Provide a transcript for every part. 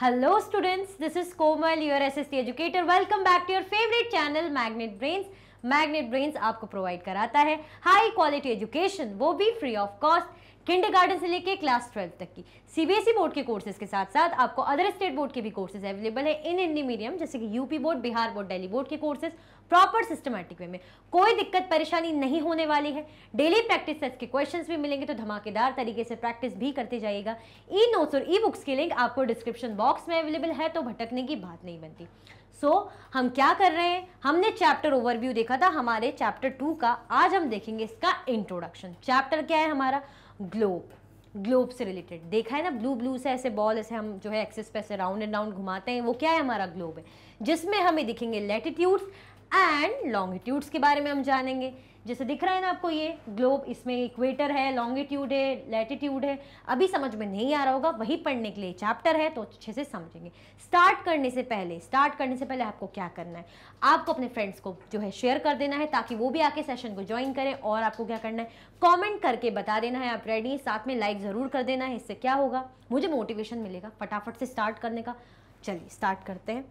Hello students this is Komal, S S educator welcome back to your favourite channel magnet brain magnet brains आपको provide कराता है high quality education वो भी free of cost kindergarten से लेके class twelve तक की CBSE board e के कोर्सेज के साथ साथ आपको अदर स्टेट बोर्ड के भी कोर्सेज अवेलेबल है इन हिंदी मीडियम जैसे कि UP board Bihar board Delhi board के कोर्सेज प्रॉपर सिस्टमैटिक वे में कोई दिक्कत परेशानी नहीं होने वाली है डेली प्रैक्टिस टेस्ट के क्वेश्चंस भी मिलेंगे तो धमाकेदार तरीके से प्रैक्टिस भी करते जाइएगा ई नोट्स और ई बुक्स की लिंक आपको डिस्क्रिप्शन बॉक्स में अवेलेबल है तो भटकने की बात नहीं बनती सो so, हम क्या कर रहे हैं हमने चैप्टर ओवरव्यू देखा था हमारे चैप्टर टू का आज हम देखेंगे इसका इंट्रोडक्शन चैप्टर क्या है हमारा ग्लोब ग्लोब से रिलेटेड देखा है ना ब्लू ब्लू से ऐसे बॉल ऐसे हम जो है एक्सेस पे ऐसे राउंड एंड राउंड घुमाते हैं वो क्या है हमारा ग्लोब है जिसमें हमें दिखेंगे लेटिट्यूड्स एंड लॉन्गिट्यूड्स के बारे में हम जानेंगे जैसे दिख रहा है ना आपको ये ग्लोब इसमें इक्वेटर है लॉन्गिट्यूड है लैटिट्यूड है अभी समझ में नहीं आ रहा होगा वही पढ़ने के लिए चैप्टर है तो अच्छे से समझेंगे स्टार्ट करने से पहले स्टार्ट करने से पहले आपको क्या करना है आपको अपने फ्रेंड्स को जो है शेयर कर देना है ताकि वो भी आके सेशन को ज्वाइन करें और आपको क्या करना है कॉमेंट करके बता देना है आप रेडी साथ में लाइक ज़रूर कर देना है इससे क्या होगा मुझे मोटिवेशन मिलेगा फटाफट से स्टार्ट करने का चलिए स्टार्ट करते हैं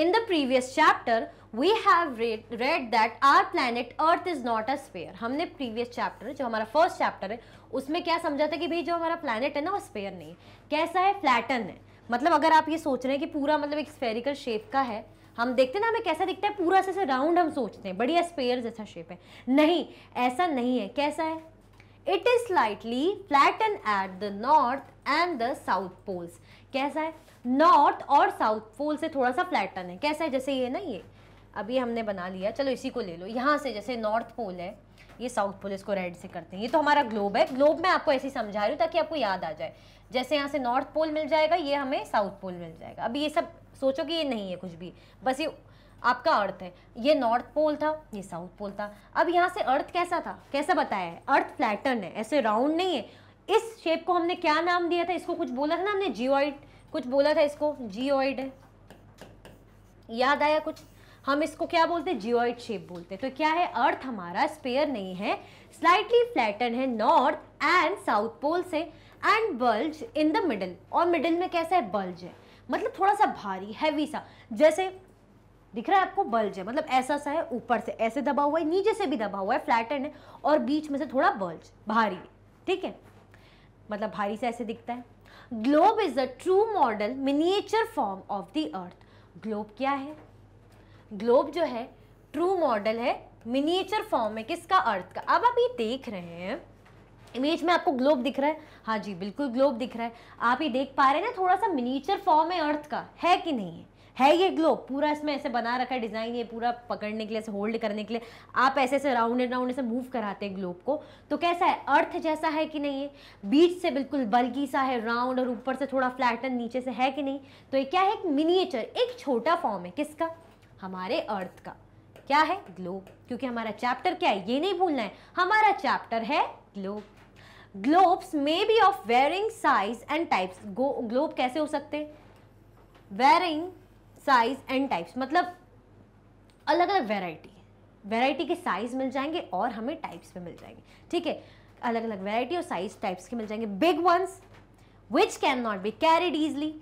In the previous chapter, we have read, read that our planet Earth is not a sphere. humne previous chapter jo hamara first chapter hai usme kya samjha tha ki bhai jo hamara planet hai na wo sphere nahi kaisa hai flatten hai मतलब अगर आप ये सोच रहे हैं कि पूरा मतलब एक स्फेरिकल शेप का है हम देखते ना हमें कैसा दिखता है पूरा से राउंड हम सोचते हैं बढ़िया स्पेयर जैसा शेप है नहीं ऐसा नहीं है कैसा है it is slightly flat and at the north and the south poles कैसा है नॉर्थ और साउथ पोल से थोड़ा सा फ्लैटन है कैसा है जैसे ये ना ये अभी हमने बना लिया चलो इसी को ले लो यहाँ से जैसे नॉर्थ पोल है ये साउथ पोल इसको रेड से करते हैं ये तो हमारा ग्लोब है ग्लोब में आपको ऐसे समझा रही हूँ ताकि आपको याद आ जाए जैसे यहाँ से नॉर्थ पोल मिल जाएगा ये हमें साउथ पोल मिल जाएगा अभी ये सब सोचो कि ये नहीं है कुछ भी बस ये आपका अर्थ है ये नॉर्थ पोल था ये साउथ पोल था अब यहाँ से अर्थ कैसा था कैसा बताया है अर्थ फ्लैटन है ऐसे राउंड नहीं है इस शेप को हमने क्या नाम दिया था इसको कुछ बोला था ना हमने जियोइड कुछ बोला था इसको जियोइड है याद आया कुछ हम इसको क्या बोलते हैं जियोइड शेप बोलते हैं तो क्या है अर्थ हमारा स्पेयर नहीं है स्लाइटली फ्लैटन है नॉर्थ एंड साउथ पोल से and bulge in the middle और मिडल में कैसा है बल्ज है मतलब थोड़ा सा भारी हैवी सा जैसे दिख रहा है आपको बल्ज है मतलब ऐसा सा है ऊपर से ऐसे दबा हुआ है नीचे से भी दबा हुआ है फ्लैटन है और बीच में से थोड़ा बल्ज भारी ठीक है मतलब भारी से ऐसे दिखता है globe is a true model miniature form of the earth globe क्या है ग्लोब जो है ट्रू मॉडल है मिनिएचर फॉर्म है किसका अर्थ का अब आप ये देख रहे हैं इमेज में आपको ग्लोब दिख रहा है हाँ जी बिल्कुल ग्लोब दिख रहा है आप ये देख पा रहे हैं ना थोड़ा सा मिनिएचर फॉर्म है अर्थ का है कि नहीं है है ये ग्लोब पूरा इसमें ऐसे बना रखा है डिज़ाइन ये पूरा पकड़ने के लिए ऐसे होल्ड करने के लिए आप ऐसे ऐसे राउंड एंड राउंड ऐसे मूव कराते हैं ग्लोब को तो कैसा है अर्थ जैसा है कि नहीं है बीच से बिल्कुल बल्कि सा है राउंड और ऊपर से थोड़ा फ्लैट एंड नीचे से है कि नहीं तो ये क्या है एक मिनिएचर एक छोटा फॉर्म है किसका हमारे अर्थ का क्या है ग्लोब क्योंकि हमारा चैप्टर क्या है ये नहीं भूलना है हमारा चैप्टर है globe globes may be of varying size and types globe कैसे हो सकते वेरिंग साइज एंड टाइप्स मतलब अलग अलग वेराइटी वेराइटी के साइज मिल जाएंगे और हमें टाइप्स में मिल जाएंगे ठीक है अलग अलग वेराइटी और साइज टाइप्स के मिल जाएंगे big ones which can not be carried easily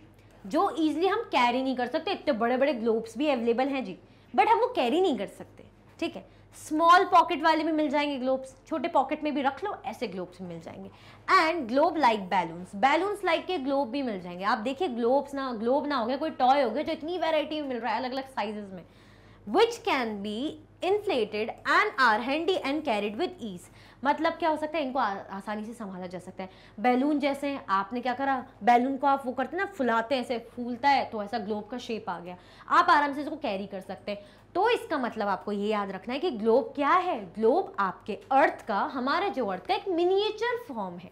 जो ईजली हम कैरी नहीं कर सकते इतने बड़े बड़े ग्लोब्स भी अवेलेबल हैं जी बट हम वो कैरी नहीं कर सकते ठीक है स्मॉल पॉकेट वाले में मिल जाएंगे ग्लोब्स छोटे पॉकेट में भी रख लो ऐसे ग्लोब्स मिल जाएंगे and globe like balloons balloons like के ग्लोब भी मिल जाएंगे आप देखिए ग्लोब्स ना ग्लोब ना हो गया कोई टॉय हो गया जो इतनी वेराइटी में मिल रहा है अलग अलग साइजेस में which can be inflated and are handy and carried with ease मतलब क्या हो सकता है इनको आ, आसानी से संभाला जा सकता है बैलून जैसे हैं आपने क्या करा बैलून को आप वो करते ना फुलाते हैं ऐसे फूलता है तो ऐसा ग्लोब का शेप आ गया आप आराम से इसको कैरी कर सकते हैं तो इसका मतलब आपको ये याद रखना है कि ग्लोब क्या है ग्लोब आपके अर्थ का हमारे जो अर्थ का एक मिनिएचर फॉर्म है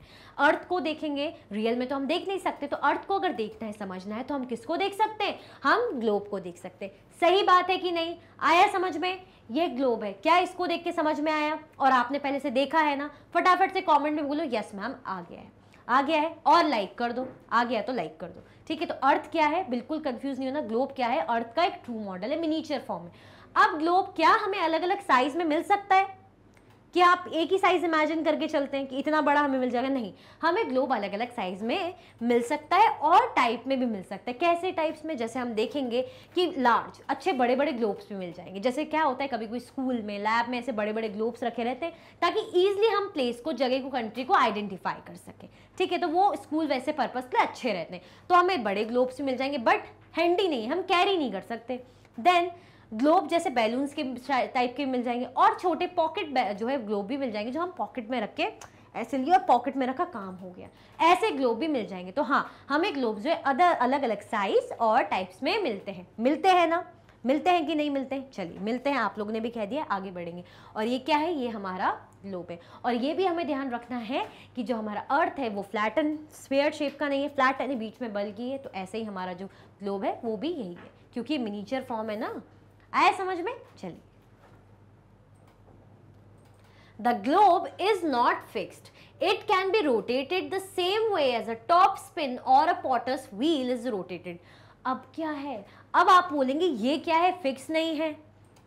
अर्थ को देखेंगे रियल में तो हम देख नहीं सकते तो अर्थ को अगर देखना है समझना है तो हम किसको देख सकते हैं हम ग्लोब को देख सकते हैं सही बात है कि नहीं आया समझ में ये ग्लोब है क्या इसको देख के समझ में आया और आपने पहले से देखा है ना फटाफट से कमेंट में बोलो यस मैम आ गया है आ गया है और लाइक कर दो आ गया तो लाइक कर दो ठीक है तो अर्थ क्या है बिल्कुल कंफ्यूज नहीं होना ग्लोब क्या है अर्थ का एक ट्रू मॉडल है मिनीचर फॉर्म में अब ग्लोब क्या हमें अलग अलग साइज में मिल सकता है कि आप एक ही साइज़ इमेजिन करके चलते हैं कि इतना बड़ा हमें मिल जाएगा नहीं हमें ग्लोब अलग अलग साइज़ में मिल सकता है और टाइप में भी मिल सकता है कैसे टाइप्स में जैसे हम देखेंगे कि लार्ज अच्छे बड़े बड़े ग्लोब्स भी मिल जाएंगे जैसे क्या होता है कभी कोई स्कूल में लैब में ऐसे बड़े बड़े ग्लोब्स रखे रहते हैं ताकि ईजिली हम प्लेस को जगह को कंट्री को आइडेंटिफाई कर सकें ठीक है तो वो स्कूल वैसे पर्पज़ के अच्छे रहते हैं तो हमें बड़े ग्लोब्स भी मिल जाएंगे बट हैंडी नहीं हम कैरी नहीं कर सकते देन ग्लोब जैसे बैलून्स के टाइप के मिल जाएंगे और छोटे पॉकेट जो है ग्लोब भी मिल जाएंगे जो हम पॉकेट में रख के ऐसे लिए और पॉकेट में रखा काम हो गया ऐसे ग्लोब भी मिल जाएंगे तो हाँ हमें ग्लोब जो है अदर अलग अलग साइज और टाइप्स में मिलते हैं मिलते हैं ना मिलते हैं कि नहीं मिलते हैं चलिए मिलते हैं आप लोगों ने भी कह दिया आगे बढ़ेंगे और ये क्या है ये हमारा ग्लोब है और ये भी हमें ध्यान रखना है कि जो हमारा अर्थ है वो फ्लैट एंड स्पेयर शेप का नहीं है फ्लैट यानी बीच में बल्कि है तो ऐसे ही हमारा जो ग्लोब है वो भी यही है क्योंकि मिनीचर फॉर्म है ना आया समझ में चलिए the globe is not fixed it can be rotated the same way as a top spin और a potter's wheel is rotated अब क्या है अब आप बोलेंगे ये क्या है फिक्स नहीं है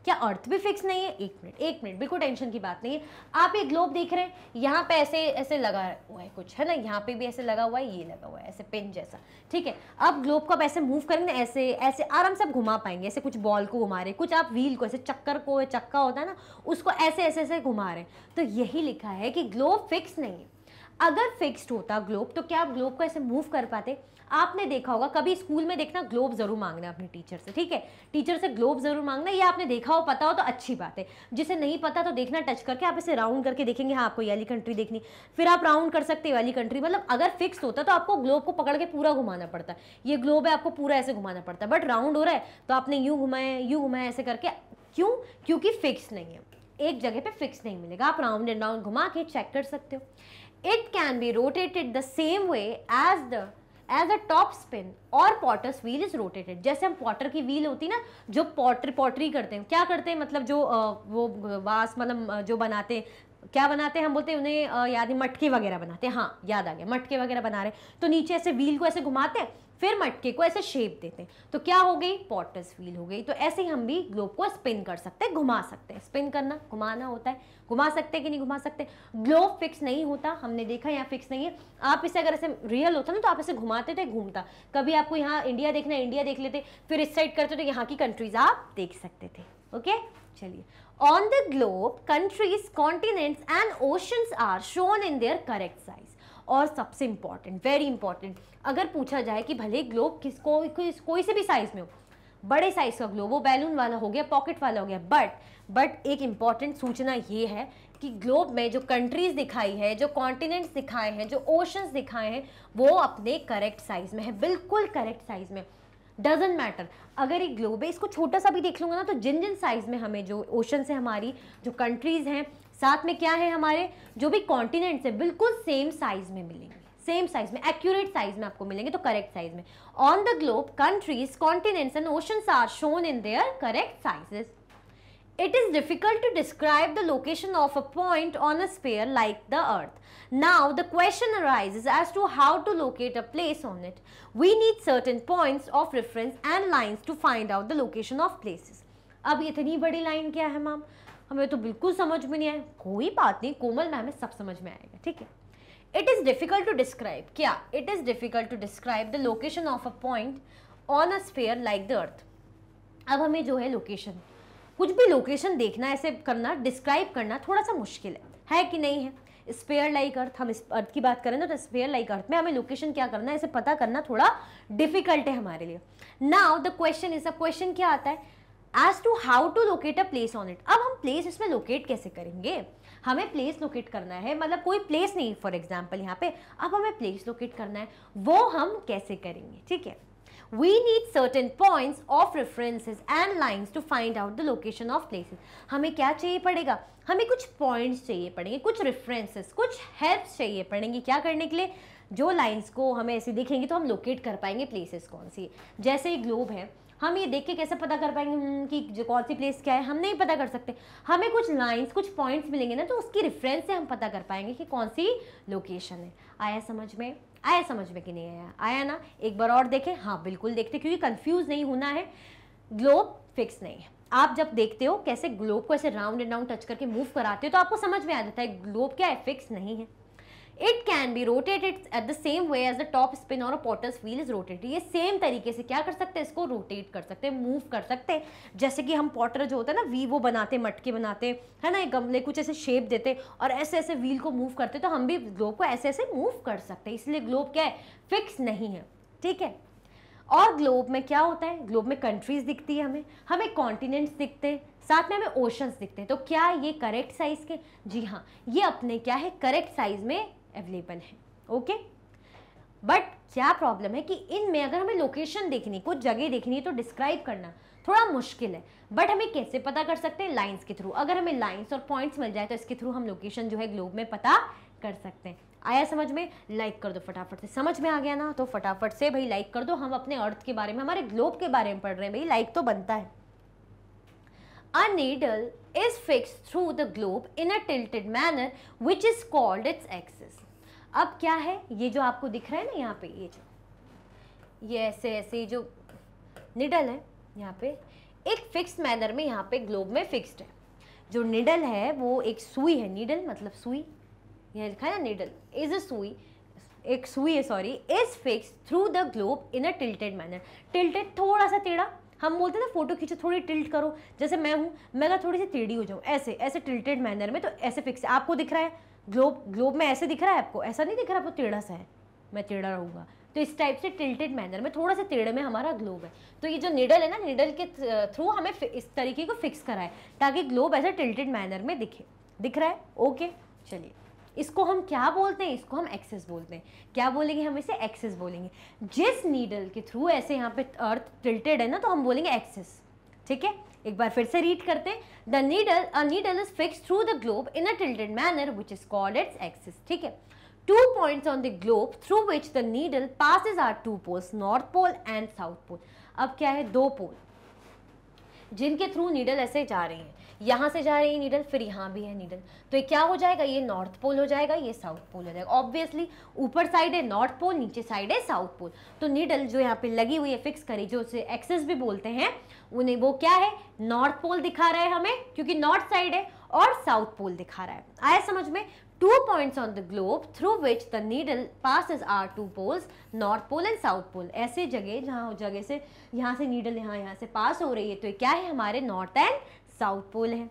क्या अर्थ भी फिक्स नहीं है एक मिनट एक मिनट बिल्कुल टेंशन की बात नहीं है आप ये ग्लोब देख रहे हैं यहाँ पे ऐसे ऐसे लगा हुआ है कुछ है ना यहाँ पे भी ऐसे लगा हुआ है ये लगा हुआ है ऐसे पिन जैसा ठीक है अब ग्लोब को आप ऐसे मूव करेंगे ऐसे ऐसे आराम से आप घुमा पाएंगे ऐसे कुछ बॉल को घुमा रहे हैं कुछ आप व्हील को ऐसे चक्कर को चक्का होता है ना उसको ऐसे ऐसे ऐसे घुमा रहे तो यही लिखा है कि ग्लोब फिक्स नहीं है अगर फिक्स्ड होता ग्लोब तो क्या आप ग्लोब को ऐसे मूव कर पाते आपने देखा होगा कभी स्कूल में देखना ग्लोब ज़रूर मांगना अपने टीचर से ठीक है टीचर से ग्लोब ज़रूर मांगना ये आपने देखा हो पता हो तो अच्छी बात है जिसे नहीं पता तो देखना टच करके आप इसे राउंड करके देखेंगे हाँ आपको ये वाली कंट्री देखनी फिर आप राउंड कर सकते वाली कंट्री मतलब अगर फिक्स होता तो आपको ग्लोब को पकड़ के पूरा घुमाना पड़ता है ये ग्लोब है आपको पूरा ऐसे घुमाना पड़ता है बट राउंड हो रहा है तो आपने यूँ घुमाए यूँ घुमाए ऐसे करके क्यों क्योंकि फिक्स नहीं है एक जगह पे फिक्स नहीं मिलेगा आप राउंड एंड राउंड घुमा के चेक कर सकते हो it can be rotated the same way as the as a top spin और पॉटर्स व्हील इज रोटेटेड जैसे हम पॉटर की व्हील होती ना जो पॉटर पॉटरी करते हैं क्या करते हैं मतलब जो वो वास मतलब जो बनाते क्या बनाते हैं हम बोलते हैं उन्हें याद है मटके वगैरह बनाते हैं हाँ याद आ गया मटके वगैरह बना रहे तो नीचे ऐसे व्हील को ऐसे घुमाते हैं फिर मटके को ऐसे शेप देते हैं तो क्या हो गई पॉटर्स व्हील हो गई तो ऐसे ही हम भी ग्लोब को स्पिन कर सकते हैं घुमा सकते हैं स्पिन करना घुमाना होता है घुमा सकते हैं कि नहीं घुमा सकते ग्लोब फिक्स नहीं होता हमने देखा यहाँ फिक्स नहीं है आप इसे अगर ऐसे रियल होता ना तो आप इसे घुमाते थे घूमता कभी आपको यहाँ इंडिया देखना इंडिया देख लेते फिर इस साइड करते तो यहाँ की कंट्रीज आप देख सकते थे ओके चलिए on the globe countries continents and oceans are shown in their correct size और सबसे इम्पॉर्टेंट वेरी इंपॉर्टेंट अगर पूछा जाए कि भले ग्लोब किस को, को, कोई से भी साइज़ में हो बड़े साइज़ का ग्लोब वो बैलून वाला हो गया पॉकेट वाला हो गया बट बट एक इम्पॉर्टेंट सूचना ये है कि ग्लोब में जो कंट्रीज़ दिखाई है जो कॉन्टिनेंट्स दिखाए हैं जो ओशंस दिखाए हैं वो अपने करेक्ट साइज़ में है बिल्कुल करेक्ट साइज़ में डजेंट मैटर अगर एक ग्लोब है इसको छोटा सा भी देख लूंगा ना तो जिन जिन साइज़ में हमें जो ओशन से हमारी जो कंट्रीज़ हैं साथ में क्या है हमारे जो भी कॉन्टिनेंट है बिल्कुल सेम साइज में मिलेंगे सेम साइज में एक्यूरेट साइज में आपको मिलेंगे तो करेक्ट साइज में on the globe countries continents and oceans are shown in their correct sizes it is difficult to describe the location of a point on a sphere like the earth now the question arise as to how to locate a place on it we need certain point of reference and lines to find out the location of places अब इतनी बड़ी line क्या है ma'am हमें तो बिल्कुल समझ में नहीं आया कोई बात नहीं कोमल मैम हमें सब समझ में आएगा ठीक है it is difficult to describe क्या it is difficult to describe the location of a point on a sphere like the earth अब हमें जो है लोकेशन कुछ भी लोकेशन देखना ऐसे करना डिस्क्राइब करना थोड़ा सा मुश्किल है है कि नहीं है स्पेयर लाइक अर्थ हम इस अर्थ की बात करें ना तो स्पेयर लाइक अर्थ में हमें लोकेशन क्या करना है ऐसे पता करना थोड़ा डिफिकल्ट है हमारे लिए now the question is a question क्या आता है as to how to locate a place on it अब हम प्लेस इसमें लोकेट कैसे करेंगे हमें प्लेस लोकेट करना है मतलब कोई प्लेस नहीं फॉर एग्जाम्पल यहाँ पे अब हमें प्लेस लोकेट करना है वो हम कैसे करेंगे ठीक है we need certain points of references and lines to find out the location of places हमें क्या चाहिए पड़ेगा हमें कुछ points चाहिए पड़ेंगे कुछ references कुछ helps चाहिए पड़ेंगे क्या करने के लिए जो lines को हमें ऐसे देखेंगे तो हम locate कर पाएंगे places कौन सी जैसे ग्लोब है हम ये देख के कैसे पता कर पाएंगे हम्म, कि जो कौन सी प्लेस क्या है हम नहीं पता कर सकते हमें कुछ लाइंस कुछ पॉइंट्स मिलेंगे ना तो उसकी रेफरेंस से हम पता कर पाएंगे कि कौन सी लोकेशन है आया समझ में आया समझ में कि नहीं आया आया ना एक बार और देखें हाँ बिल्कुल देखते क्योंकि कन्फ्यूज़ नहीं होना है ग्लोब फिक्स नहीं है आप जब देखते हो कैसे ग्लोब को ऐसे राउंड एंड राउंड टच करके मूव कराते हो तो आपको समझ में आ जाता है ग्लोब क्या है फिक्स नहीं है it can be rotated at the same way as the top spin और a potter's wheel is rotated ये सेम तरीके से क्या कर सकते हैं इसको रोटेट कर सकते हैं मूव कर सकते हैं जैसे कि हम पॉटर जो होता है ना वी वो बनाते मटके बनाते है ना गमले कुछ ऐसे शेप देते और ऐसे ऐसे व्हील को मूव करते तो हम भी ग्लोब को ऐसे ऐसे मूव कर सकते हैं इसलिए ग्लोब क्या है फिक्स नहीं है ठीक है और ग्लोब में क्या होता है ग्लोब में कंट्रीज दिखती है हमें हमें कॉन्टिनेंट्स दिखते हैं साथ में हमें ओशंस दिखते हैं तो क्या ये करेक्ट साइज़ के जी हाँ ये अपने क्या है करेक्ट साइज़ में अवेलेबल हैं ओके बट क्या प्रॉब्लम है कि इनमें अगर हमें लोकेशन देखनी कुछ जगह देखनी है तो डिस्क्राइब करना थोड़ा मुश्किल है बट हमें कैसे पता कर सकते हैं लाइंस के थ्रू अगर हमें लाइंस और पॉइंट्स मिल जाए तो इसके थ्रू हम लोकेशन जो है ग्लोब में पता कर सकते हैं आया समझ में लाइक कर दो फटाफट से समझ में आ गया ना तो फटाफट से भाई लाइक कर दो हम अपने अर्थ के बारे में हमारे ग्लोब के बारे में पढ़ रहे हैं भाई लाइक तो बनता है a needle is fix through the globe in a tilted manner which is called its axis अब क्या है ये जो आपको दिख रहा है ना यहाँ पे ये जो ये ऐसे ऐसे जो निडल है यहाँ पे एक फिक्स मैनर में यहाँ पे ग्लोब में फिक्स्ड है जो निडल है वो एक सुई है निडल मतलब सुई यहाँ लिखा है ना निडल इज अ सुई एक सुई है sorry is fix through the globe in a tilted manner tilted थोड़ा सा टेढ़ा हम बोलते हैं ना फोटो खींचो थोड़ी टिल्ट करो जैसे मैं हूँ मैं ना थोड़ी सी टेढ़ी हो जाऊँ ऐसे ऐसे टिल्टेड मैनर में तो ऐसे फिक्स आपको दिख रहा है ग्लोब ग्लोब में ऐसे दिख रहा है आपको ऐसा नहीं दिख रहा आपको टेढ़ा सा है मैं टेढ़ा रहूँगा तो इस टाइप से टिल्टेड मैनर में थोड़ा सा टेढ़े में हमारा ग्लोब है तो ये जो निडल है ना निडल के थ्रू हमें इस तरीके को फिक्स कराए ताकि ग्लोब ऐसा टिल्टेड मैनर में दिखे दिख रहा है ओके चलिए इसको हम क्या बोलते हैं इसको हम एक्सेस बोलते हैं क्या बोलेंगे हम इसे एक्सेस बोलेंगे जिस नीडल के थ्रू ऐसे यहाँ पे अर्थ टिल्टेड है ना तो हम बोलेंगे एक्सेस ठीक है एक बार फिर से रीड करते हैं the needle is fix through the globe in a tilted manner which is called its axis ठीक है two points the the globe through which the needle passes are two poles north pole and south pole अब क्या है दो पोल जिनके through needle ऐसे जा रही हैं यहाँ से जा रही है नीडल फिर यहाँ भी है नीडल तो ये क्या हो जाएगा ये नॉर्थ पोल हो जाएगा ये साउथ पोल हो जाएगा ऑब्वियसली ऊपर साइड है नॉर्थ पोल नीचे साइड है साउथ पोल तो नीडल जो यहाँ पे लगी हुई है फिक्स करी जो उसे एक्सेस भी बोलते हैं उन्हें वो क्या है नॉर्थ पोल दिखा रहा है हमें क्योंकि नॉर्थ साइड है और साउथ पोल दिखा रहा है आया समझ में two point on the globe through which the needle pass are two poles north pole and south pole ऐसे जगह जहाँ जगह से यहाँ से नीडल यहाँ यहाँ से पास हो रही है तो क्या है हमारे नॉर्थ एंड साउथ पोल है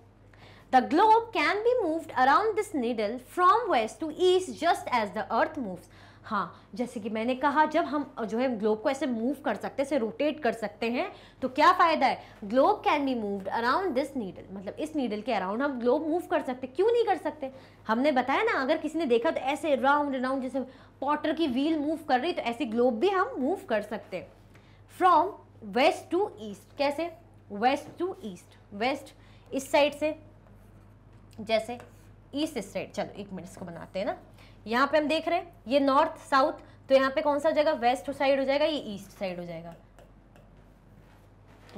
the globe can be moved around this needle from west to east just as the earth move हाँ जैसे कि मैंने कहा जब हम जो है ग्लोब को ऐसे मूव कर सकते हैं रोटेट कर सकते हैं तो क्या फ़ायदा है globe can be moved around this needle मतलब इस नीडल के अराउंड हम ग्लोब मूव कर सकते क्यों नहीं कर सकते हमने बताया ना अगर किसी ने देखा तो ऐसे राउंड राउंड जैसे पॉटर की व्हील मूव कर रही तो ऐसे ग्लोब भी हम मूव कर सकते फ्रॉम वेस्ट टू ईस्ट कैसे वेस्ट टू ईस्ट वेस्ट इस साइड से जैसे ईस्ट इस साइड चलो एक मिनट इसको बनाते हैं ना यहाँ पे हम देख रहे हैं ये नॉर्थ साउथ तो यहाँ पे कौन सा हो जाएगा वेस्ट साइड हो जाएगा ये ईस्ट साइड हो जाएगा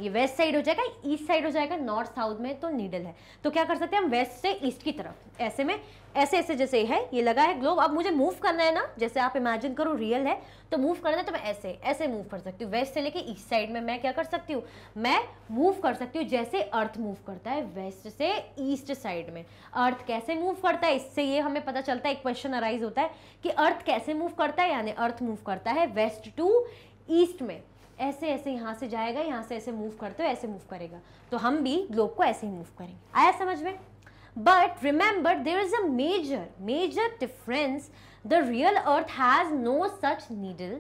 ये वेस्ट साइड हो जाएगा ईस्ट साइड हो जाएगा नॉर्थ साउथ में तो नीडल है तो क्या कर सकते हैं हम वेस्ट से ईस्ट की तरफ ऐसे में ऐसे ऐसे जैसे है ये लगा है ग्लोब अब मुझे मूव करना है ना जैसे आप इमेजिन करो रियल है तो मूव करना है तो मैं ऐसे ऐसे मूव कर सकती हूँ वेस्ट से लेके ईस्ट साइड में मैं क्या कर सकती हूँ मैं मूव कर सकती हूँ जैसे अर्थ मूव करता है वेस्ट से ईस्ट साइड में अर्थ कैसे मूव करता है इससे ये हमें पता चलता है एक क्वेश्चन अराइज होता है कि अर्थ कैसे मूव करता है यानी अर्थ मूव करता है वेस्ट टू ईस्ट में ऐसे ऐसे यहाँ से जाएगा यहाँ से ऐसे मूव करते हो ऐसे मूव करेगा तो हम भी ग्लोब को ऐसे ही मूव करेंगे आया समझ में but remember there is a major major difference the real earth has no such needle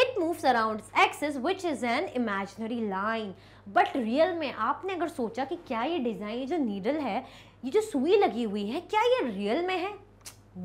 it moves around axis which is an imaginary line but real में आपने अगर सोचा कि क्या ये डिज़ाइन ये जो नीडल है ये जो सुई लगी हुई है क्या ये रियल में है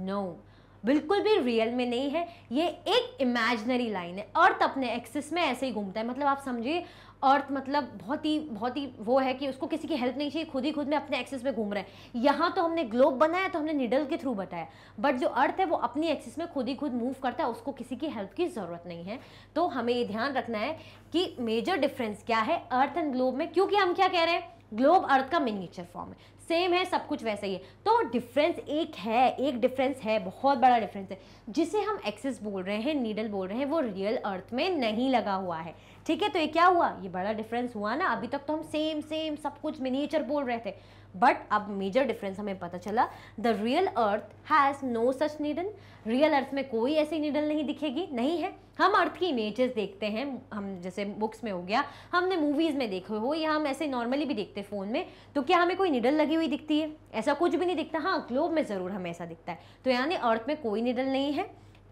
नो no. बिल्कुल भी रियल में नहीं है ये एक इमेजनरी लाइन है अर्थ अपने एक्सिस में ऐसे ही घूमता है मतलब आप समझिए अर्थ मतलब बहुत ही बहुत ही वो है कि उसको किसी की हेल्प नहीं चाहिए खुद ही खुद में अपने एक्सिस में घूम रहा है यहाँ तो हमने ग्लोब बनाया तो हमने निडल के थ्रू बताया बट जो अर्थ है वो अपनी एक्सिस में खुद ही खुद मूव करता है उसको किसी की हेल्प की ज़रूरत नहीं है तो हमें ये ध्यान रखना है कि मेजर डिफरेंस क्या है अर्थ एंड ग्लोब में क्योंकि हम क्या कह रहे हैं ग्लोब अर्थ का मिनीचर फॉर्म है सेम है सब कुछ वैसा ही है तो डिफरेंस एक है एक डिफरेंस है बहुत बड़ा डिफरेंस है जिसे हम एक्सेस बोल रहे हैं नीडल बोल रहे हैं वो रियल अर्थ में नहीं लगा हुआ है ठीक है तो ये क्या हुआ ये बड़ा डिफरेंस हुआ ना अभी तक तो हम सेम सेम सब कुछ मिनिएचर बोल रहे थे बट अब मेजर डिफरेंस हमें पता चला the real earth has no such needle real earth में कोई ऐसी नीडल नहीं दिखेगी नहीं है हम अर्थ की इमेजेस देखते हैं हम जैसे बुक्स में हो गया हमने मूवीज़ में देखे हो या हम ऐसे नॉर्मली भी देखते हैं फ़ोन में तो क्या हमें कोई निडल लगी हुई दिखती है ऐसा कुछ भी नहीं दिखता हाँ ग्लोब में ज़रूर हमें ऐसा दिखता है तो यानी अर्थ में कोई निडल नहीं है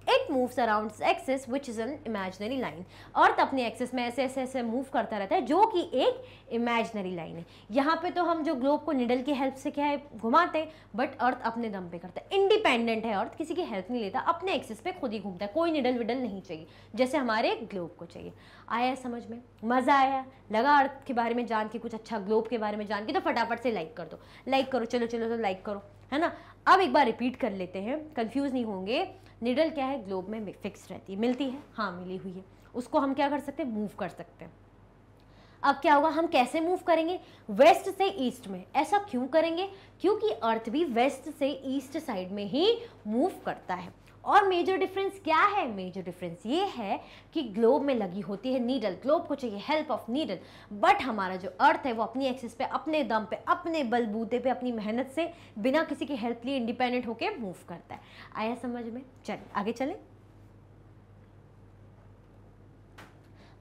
it moves around axis which is an imaginary line earth अपने एक्सेस में ऐसे ऐसे ऐसे मूव करता रहता है जो कि एक इमेजनरी लाइन है यहाँ पे तो हम जो ग्लोब को निडल की हेल्प से क्या है घुमाते हैं बट अर्थ अपने दम पे करता है इंडिपेंडेंट है अर्थ किसी की हेल्प नहीं लेता अपने एक्सेस पे खुद ही घूमता है कोई निडल विडल नहीं चाहिए जैसे हमारे ग्लोब को चाहिए आया समझ में मज़ा आया लगा अर्थ के बारे में जान के कुछ अच्छा ग्लोब के बारे में जान के तो फटाफट से लाइक कर दो लाइक करो चलो चलो तो लाइक करो है ना अब एक बार रिपीट कर लेते हैं कंफ्यूज नहीं होंगे निडल क्या है ग्लोब में फिक्स रहती है मिलती है हाँ मिली हुई है उसको हम क्या कर सकते हैं मूव कर सकते हैं अब क्या होगा हम कैसे मूव करेंगे वेस्ट से ईस्ट में ऐसा क्यों करेंगे क्योंकि अर्थ भी वेस्ट से ईस्ट साइड में ही मूव करता है और मेजर डिफरेंस क्या है मेजर डिफरेंस ये है कि ग्लोब में लगी होती है नीडल ग्लोब को चाहिए हेल्प ऑफ नीडल बट हमारा जो अर्थ है वो अपनी एक्सेस पे अपने दम पे अपने बलबूते पे अपनी मेहनत से बिना किसी की हेल्प लिए इंडिपेंडेंट होकर मूव करता है आया समझ में चलिए आगे चलें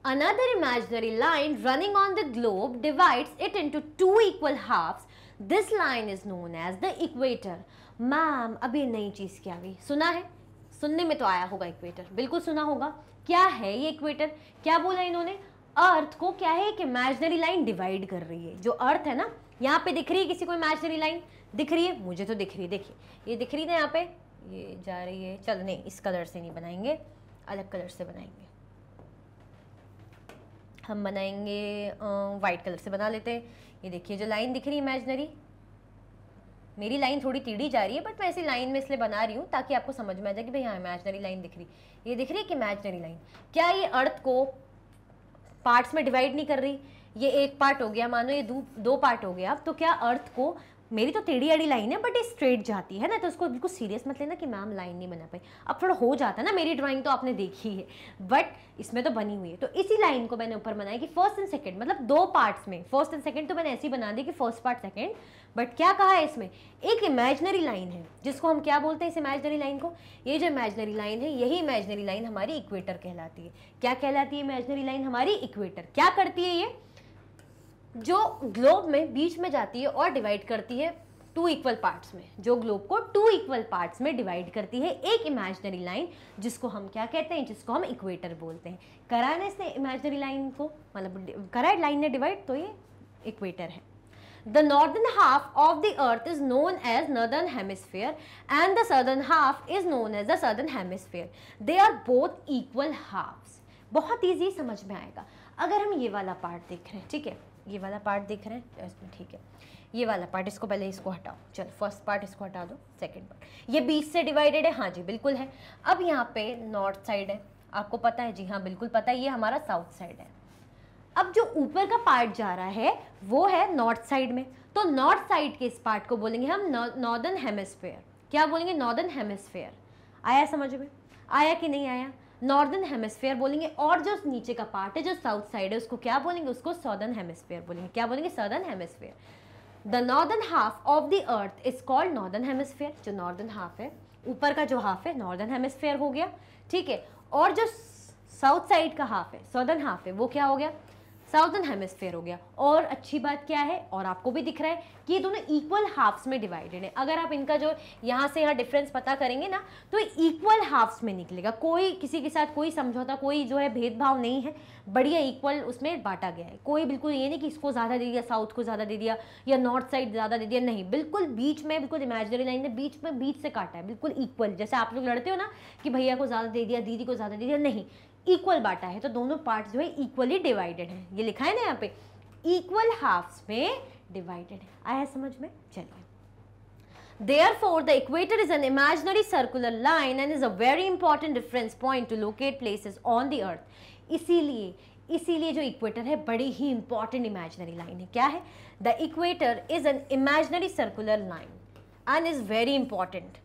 Another imaginary line running the the globe divides it into two equal half this line is known as the equator ma'am अभी नई चीज़ क्या हुई सुना है सुनने में तो आया होगा इक्वेटर बिल्कुल सुना होगा क्या है ये इक्वेटर क्या बोला इन्होंने अर्थ को क्या है एक इमेजनरी लाइन डिवाइड कर रही है जो अर्थ है ना यहाँ पे दिख रही है किसी को इमेजनरी लाइन दिख रही है मुझे तो दिख रही है देखिए ये दिख रही ना यहाँ पे ये जा रही है चल नहीं इस कलर से नहीं बनाएंगे अलग कलर से बनाएंगे हम बनाएंगे वाइट कलर से बना लेते हैं ये देखिए जो लाइन दिख रही है इमेजनरी मेरी लाइन थोड़ी टीढ़ी जा रही है बट मैं ऐसी लाइन में इसलिए बना रही हूँ ताकि आपको समझ में आ जाए कि भाई हाँ इमेजनरी लाइन दिख रही ये दिख रही है कि इमेजनरी लाइन क्या ये अर्थ को पार्ट्स में डिवाइड नहीं कर रही ये एक पार्ट हो गया मानो ये दो दो पार्ट हो गया अब तो क्या अर्थ को मेरी तो टेढ़ी अड़ी लाइन है बट ये स्ट्रेट जाती है ना तो उसको बिल्कुल सीरियस मत लेना कि मैम लाइन नहीं बना पाई अब थोड़ा हो जाता है ना मेरी ड्राइंग तो आपने देखी है बट इसमें तो बनी हुई है तो इसी लाइन को मैंने ऊपर बनाया कि फर्स्ट एंड सेकंड मतलब दो पार्ट्स में फर्स्ट एंड सेकंड तो मैंने ऐसी बना दी कि फर्स्ट पार्ट सेकंड बट क्या कहा है इसमें एक इमेजनरी लाइन है जिसको हम क्या बोलते हैं इस इमेजनरी लाइन को ये जो इमेजनरी लाइन है यही इमेजनरी लाइन हमारी इक्वेटर कहलाती है क्या कहलाती है इमेजनरी लाइन हमारी इक्वेटर क्या करती है ये जो ग्लोब में बीच में जाती है और डिवाइड करती है टू इक्वल पार्ट्स में जो ग्लोब को टू इक्वल पार्ट्स में डिवाइड करती है एक इमेजनरी लाइन जिसको हम क्या कहते हैं जिसको हम इक्वेटर बोलते हैं कराने से इमेजनरी लाइन को मतलब करा लाइन ने डिवाइड तो ये इक्वेटर है The northern half of the earth is known as northern hemisphere and the southern half is known as the southern hemisphere. They are both equal halves. बहुत easy समझ में आएगा अगर हम ये वाला पार्ट देख रहे हैं ठीक है ये वाला पार्ट देख रहे हैं इसमें ठीक है ये वाला पार्ट इसको पहले इसको हटाओ चलो फर्स्ट पार्ट इसको हटा दो सेकेंड पार्ट ये बीच से डिवाइडेड है हाँ जी बिल्कुल है अब यहाँ पे नॉर्थ साइड है आपको पता है जी हाँ बिल्कुल पता है ये हमारा साउथ साइड है अब जो ऊपर का पार्ट जा रहा है वो है नॉर्थ साइड में तो नॉर्थ साइड के इस पार्ट को बोलेंगे हम नॉर्दर्न हेमस्फेयर क्या बोलेंगे नॉर्दर्न हेमस्फेयर आया समझ में आया कि नहीं आया नॉर्दर्न हेमस्फेयर बोलेंगे और जो नीचे का पार्ट है जो साउथ साइड है उसको क्या बोलेंगे उसको सदर्न हेमस्फेयर बोलेंगे क्या बोलेंगे southern hemisphere the northern half of the earth is called northern hemisphere जो नॉर्दर्न हाफ है ऊपर का जो हाफ है नॉर्दर्न हेमस्फेयर हो गया ठीक है और जो साउथ साइड का हाफ है सदर्न हाफ है वो क्या हो गया साउथर्न हेमिसफेयर हो गया और अच्छी बात क्या है और आपको भी दिख रहा है कि ये दोनों इक्वल हाफ्स में डिवाइडेड है अगर आप इनका जो यहाँ से यहाँ डिफरेंस पता करेंगे ना तो इक्वल हाफ्स में निकलेगा कोई किसी के साथ कोई समझौता कोई जो है भेदभाव नहीं है बढ़िया इक्वल उसमें बांटा गया है कोई बिल्कुल ये नहीं कि इसको ज़्यादा दे दिया साउथ को ज़्यादा दे दिया या नॉर्थ साइड ज़्यादा दे दिया नहीं बिल्कुल बीच में बिल्कुल इमेजनरी लाइन ने बीच में बीच से काटा है बिल्कुल इक्वल जैसे आप लोग लड़ते हो ना कि भैया को ज़्यादा दे दिया दीदी को ज़्यादा दे दिया नहीं इक्वल बांटा है तो दोनों पार्ट जो है इक्वली डिवाइडेड है ये लिखा है ना यहाँ पे इक्वल हाफ में डिवाइडेड है आया समझ में चलिए Therefore, the equator is an imaginary circular line and is a very important reference point to locate places on the earth. इसीलिए इसीलिए जो इक्वेटर है बड़ी ही इंपॉर्टेंट इमेजनरी लाइन है क्या है the equator is an imaginary circular line and is very important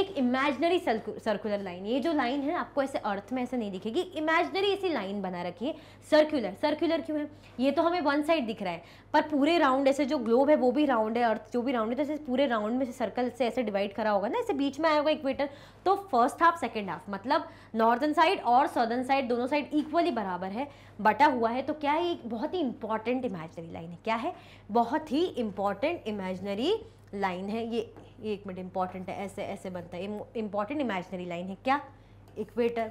एक imaginary circular line ये जो लाइन है आपको ऐसे अर्थ में ऐसे नहीं दिखेगी इमेजनरी ऐसी लाइन बना रखी है सर्कुलर सर्कुलर क्यों है ये तो हमें वन साइड दिख रहा है पर पूरे राउंड ऐसे जो ग्लोब है वो भी राउंड है अर्थ जो भी राउंड है तो ऐसे पूरे राउंड में सर्कल से ऐसे डिवाइड करा होगा ना ऐसे बीच में आएगा इक्वेटर तो फर्स्ट हाफ सेकेंड हाफ मतलब नॉर्थन साइड और सदर्न साइड दोनों साइड इक्वली बराबर है बटा हुआ है तो क्या है एक बहुत ही इंपॉर्टेंट इमेजनरी लाइन है क्या है बहुत ही इंपॉर्टेंट इमेजनरी लाइन है ये ये एक मिनट इम्पॉर्टेंट है ऐसे ऐसे बनता है इम्पॉर्टेंट इमेजनरी लाइन है क्या इक्वेटर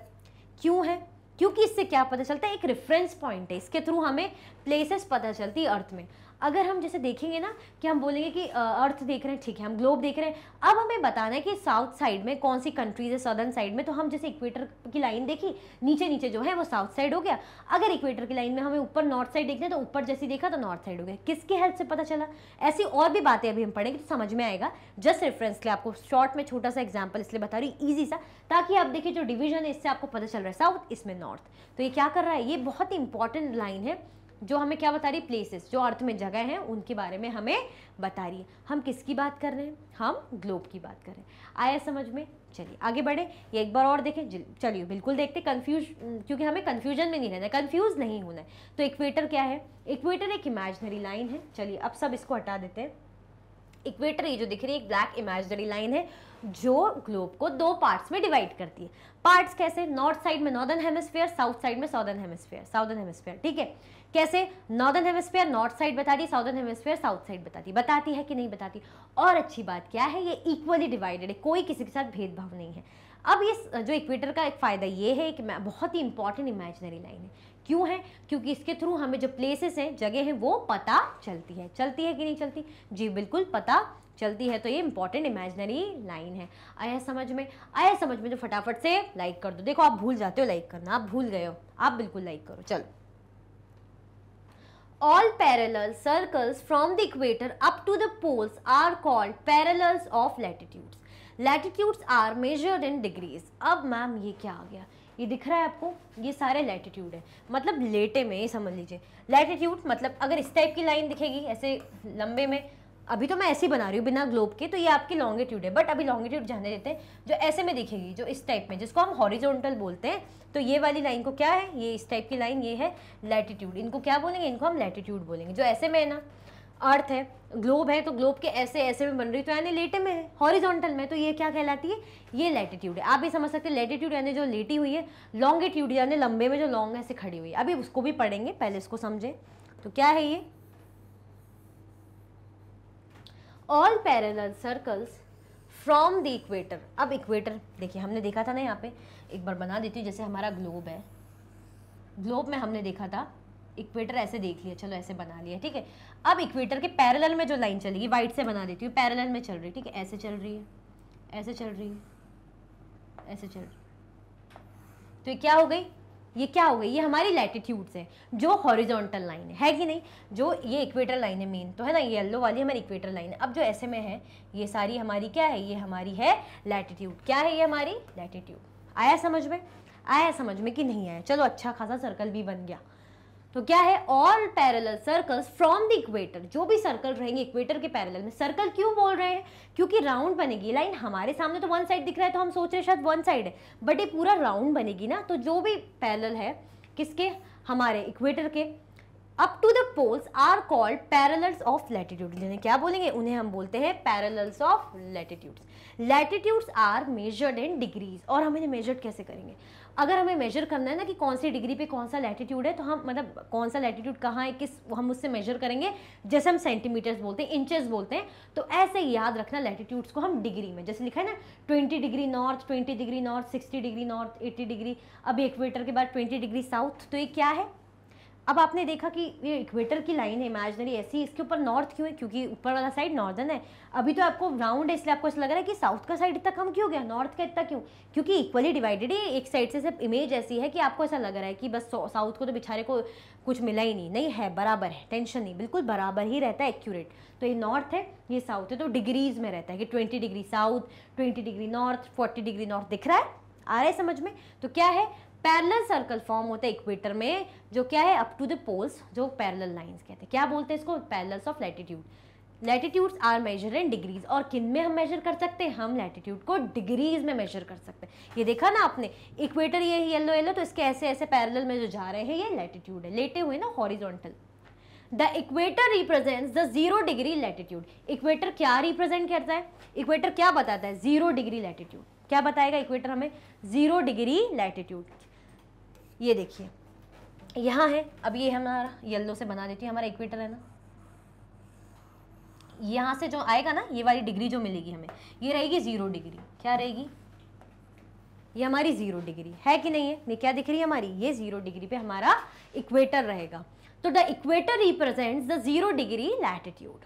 क्यों है क्योंकि इससे क्या पता चलता है एक रेफरेंस पॉइंट है इसके थ्रू हमें प्लेसेस पता चलती अर्थ में अगर हम जैसे देखेंगे ना कि हम बोलेंगे कि अर्थ देख रहे हैं ठीक है हम ग्लोब देख रहे हैं अब हमें बताना है कि साउथ साइड में कौन सी कंट्रीज है सदर्न साइड में तो हम जैसे इक्वेटर की लाइन देखी नीचे नीचे जो है वो साउथ साइड हो गया अगर इक्वेटर की लाइन में हमें ऊपर नॉर्थ साइड देखते हैं तो ऊपर जैसे देखा तो नॉर्थ साइड हो गया किसकी हेल्प से पता चला ऐसी और भी बातें अभी हम पढ़ेंगे तो समझ में आएगा जस्ट रेफरेंस के लिए आपको शॉर्ट में छोटा सा एग्जाम्पल इसलिए बता रही हूँ ईजी सा ताकि आप देखिए जो डिवीजन है इससे आपको पता चल रहा है साउथ इसमें नॉर्थ तो ये क्या कर रहा है ये बहुत ही इंपॉर्टेंट लाइन है जो हमें क्या बता रही है प्लेसेस जो अर्थ में जगह हैं उनके बारे में हमें बता रही है हम किसकी बात कर रहे हैं हम ग्लोब की बात कर रहे हैं आया समझ में चलिए आगे बढ़े ये एक बार और देखें चलिए बिल्कुल देखते कन्फ्यूज क्योंकि हमें कन्फ्यूजन में नहीं रहना है कन्फ्यूज़ नहीं होना है तो इक्वेटर क्या है इक्वेटर एक इमेजनरी लाइन है चलिए अब सब इसको हटा देते हैं इक्वेटर ये जो दिख रही है एक ब्लैक इमेजनरी लाइन है जो ग्लोब को दो पार्ट्स में डिवाइड करती है पार्ट्स कैसे नॉर्थ साइड में नॉर्दर्न हेमिस्फीयर साउथ साइड में साउदर्न हेमिस्फीयर साउदर्न हेमिस्फीयर ठीक है कैसे नॉर्दर्न हेमस्फेयर नॉर्थ साइड बताती साउदर्न हेमस्फेयर साउथ साइड बताती बताती है कि नहीं बताती और अच्छी बात क्या है ये इक्वली डिवाइडेड है कोई किसी के साथ भेदभाव नहीं है अब ये जो इक्वेटर का एक फ़ायदा ये है कि बहुत ही इंपॉर्टेंट इमेजनरी लाइन है क्यों है क्योंकि इसके थ्रू हमें जो प्लेसेस हैं जगह हैं वो पता चलती है चलती है कि नहीं चलती जी बिल्कुल पता चलती है तो ये इंपॉर्टेंट इमेजनरी लाइन है आया समझ में आया समझ में तो फटाफट से लाइक कर दो देखो आप भूल जाते हो लाइक करना आप भूल गए हो आप बिल्कुल लाइक करो चलो All parallel circles from the equator up to the poles are called parallels of latitudes. Latitudes are measured in degrees. अब मैम ये क्या आ गया ये दिख रहा है आपको ये सारे लैटिट्यूड है मतलब लेटे में ये समझ लीजिए लैटिट्यूड मतलब अगर इस टाइप की लाइन दिखेगी ऐसे लंबे में अभी तो मैं ऐसे ही बना रही हूँ बिना ग्लोब के तो ये आपकी लॉन्गिट्यूड है बट अभी लॉन्गिट्यूड जाने देते हैं जो ऐसे में दिखेगी जो इस टाइप में जिसको हम हॉरिजॉन्टल बोलते हैं तो ये वाली लाइन को क्या है ये इस टाइप की लाइन ये है लैटिट्यूड इनको क्या बोलेंगे इनको हम लैटिट्यूड बोलेंगे जो ऐसे में है ना अर्थ है ग्लोब है तो ग्लोब के ऐसे ऐसे में बन रही तो यानी लेटे में है हॉरिजॉन्टल में तो ये क्या कहलाती है ये लैटिट्यूड है आप भी समझ सकते हैं लेटिट्यूड यानी जो लेटी हुई है लॉन्गिट्यूड यानी लंबे में जो लॉन्ग ऐसे खड़ी हुई है अभी उसको भी पढ़ेंगे पहले इसको समझें तो क्या है ये all parallel circles from the equator अब इक्वेटर देखिए हमने देखा था ना यहाँ पे एक बार बना देती हूँ जैसे हमारा ग्लोब है ग्लोब में हमने देखा था इक्वेटर ऐसे देख लिया चलो ऐसे बना लिया ठीक है अब इक्वेटर के पैरेलल में जो लाइन चलेगी वाइट से बना देती हूँ पैरेलल में चल रही है ठीक है ऐसे चल रही है ऐसे चल रही है ऐसे चल रही है तो ये क्या हो गई ये क्या हो गई ये हमारी लैटिट्यूड्स है जो हॉरिजॉन्टल लाइन है, है कि नहीं जो ये इक्वेटर लाइन है मेन तो है ना ये येल्लो वाली हमारी इक्वेटर लाइन है अब जो ऐसे में है ये सारी हमारी क्या है ये हमारी है लैटिट्यूड क्या है ये हमारी लैटिट्यूड आया समझ में आया समझ में कि नहीं आया चलो अच्छा खासा सर्कल भी बन गया तो क्या है all parallel circles from the equator जो भी सर्कल रहेंगे इक्वेटर के पैरेलल में सर्कल क्यों बोल रहे हैं क्योंकि राउंड बनेगी लाइन हमारे सामने तो वन साइड दिख रहा है तो हम सोच रहे हैं शायद वन साइड है बट ये पूरा राउंड बनेगी ना तो जो भी पैरेलल है किसके हमारे इक्वेटर के up to the poles are called parallel of latitude जिन्हें क्या बोलेंगे उन्हें हम बोलते हैं parallels of latitudes latitudes are measured in degrees और हम इन्हें मेजर्ड कैसे करेंगे अगर हमें मेजर करना है ना कि कौन सी डिग्री पे कौन सा लैटिट्यूड है तो हम मतलब कौन सा लैटिट्यूड कहाँ है किस हम उससे मेजर करेंगे जैसे हम सेंटीमीटर्स बोलते हैं इंचेस बोलते हैं तो ऐसे याद रखना लैटीट्यूड्स को हम डिग्री में जैसे लिखा है ना twenty degree north twenty degree north sixty degree north eighty degree अभी इक्वेटर के बाद ट्वेंटी डिग्री साउथ तो ये क्या है अब आपने देखा कि ये इक्वेटर की लाइन है इमेजनरी ऐसी इसके ऊपर नॉर्थ क्यों है क्योंकि ऊपर वाला साइड नॉर्दर्न है अभी तो आपको राउंड है इसलिए आपको ऐसा लग रहा है कि साउथ का साइड इतना कम क्यों गया नॉर्थ का इतना क्यों क्योंकि इक्वली डिवाइडेड है एक साइड से सिर्फ इमेज ऐसी है कि आपको ऐसा लग रहा है कि बस साउथ को तो बेचारे को कुछ मिला ही नहीं नहीं है बराबर है टेंशन नहीं बिल्कुल बराबर ही रहता है एक्यूरेट तो ये नॉर्थ है ये साउथ है तो डिग्रीज में रहता है कि twenty degree south twenty degree north forty degree north दिख रहा है आ रहा है समझ में तो क्या है पैरेलल सर्कल फॉर्म होता है इक्वेटर में जो क्या है अप टू द पोल्स जो पैरेलल लाइंस कहते हैं क्या बोलते हैं इसको parallels of latitude latitudes are measure in degrees और किन में हम मेजर कर सकते हैं हम लैटिट्यूड को डिग्रीज में मेजर कर सकते हैं ये देखा ना आपने इक्वेटर ये येलो येलो तो इसके ऐसे ऐसे पैरेलल में जो जा रहे हैं ये लैटिट्यूड है लेटे हुए ना horizontal the equator represents the zero degree latitude equator क्या रिप्रेजेंट करता है इक्वेटर क्या बताता है जीरो डिग्री लैटिट्यूड क्या बताएगा इक्वेटर हमें जीरो डिग्री लैटिट्यूड ये देखिए यहाँ है अब ये हमारा येल्लो से बना देती है हमारा इक्वेटर है ना यहाँ से जो आएगा ना ये वाली डिग्री जो मिलेगी हमें ये रहेगी ज़ीरो डिग्री क्या रहेगी ये हमारी ज़ीरो डिग्री है कि नहीं है ये क्या दिख रही है हमारी ये ज़ीरो डिग्री पे हमारा इक्वेटर रहेगा तो the equator represents the zero degree latitude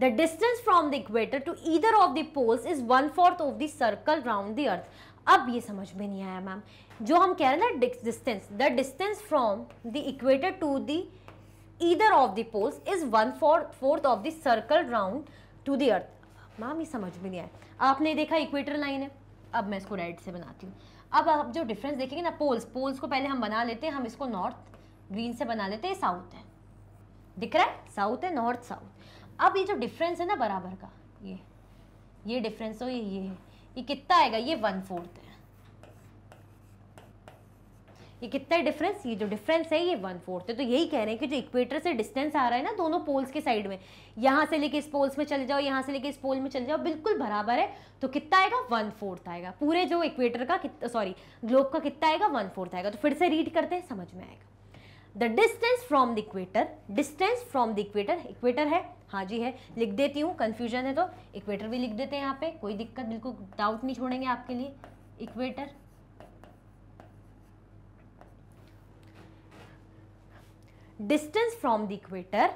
the distance from the equator to either of the poles is one fourth of the circle round the earth अब ये समझ में नहीं आया मैम जो हम कह रहे हैं ना distance the distance from the equator to the either of the poles is one fourth of the circle round to the earth ma'am ये समझ में नहीं आया आपने देखा इक्वेटर लाइन है अब मैं इसको रेड से बनाती हूँ अब आप जो डिफरेंस देखेंगे ना पोल्स पोल्स को पहले हम बना लेते हैं हम इसको नॉर्थ ग्रीन से बना लेते हैं साउथ है दिख रहा है साउथ है नॉर्थ साउथ अब ये जो डिफरेंस है ना बराबर का ये ये डिफरेंस हो ये ये है ये कितना आएगा ये वन फोर्थ है ये कितना डिफरेंस ये जो डिफरेंस है ये वन फोर्थ है तो यही कह रहे हैं कि जो इक्वेटर से डिस्टेंस आ रहा है ना दोनों पोल्स के साइड में यहां से लेके इस पोल्स में चले जाओ यहां से लेके इस पोल में चले जाओ बिल्कुल बराबर है तो कितना आएगा वन फोर्थ आएगा पूरे जो इक्वेटर का सॉरी ग्लोब का कितना आएगा वन फोर्थ आएगा तो फिर से रीड करते हैं समझ में आएगा the distance from the equator distance from the equator equator है हाँ जी है लिख देती हूँ कन्फ्यूजन है तो इक्वेटर भी लिख देते हैं यहाँ पे कोई दिक्कत बिल्कुल डाउट नहीं छोड़ेंगे आपके लिए equator distance from the equator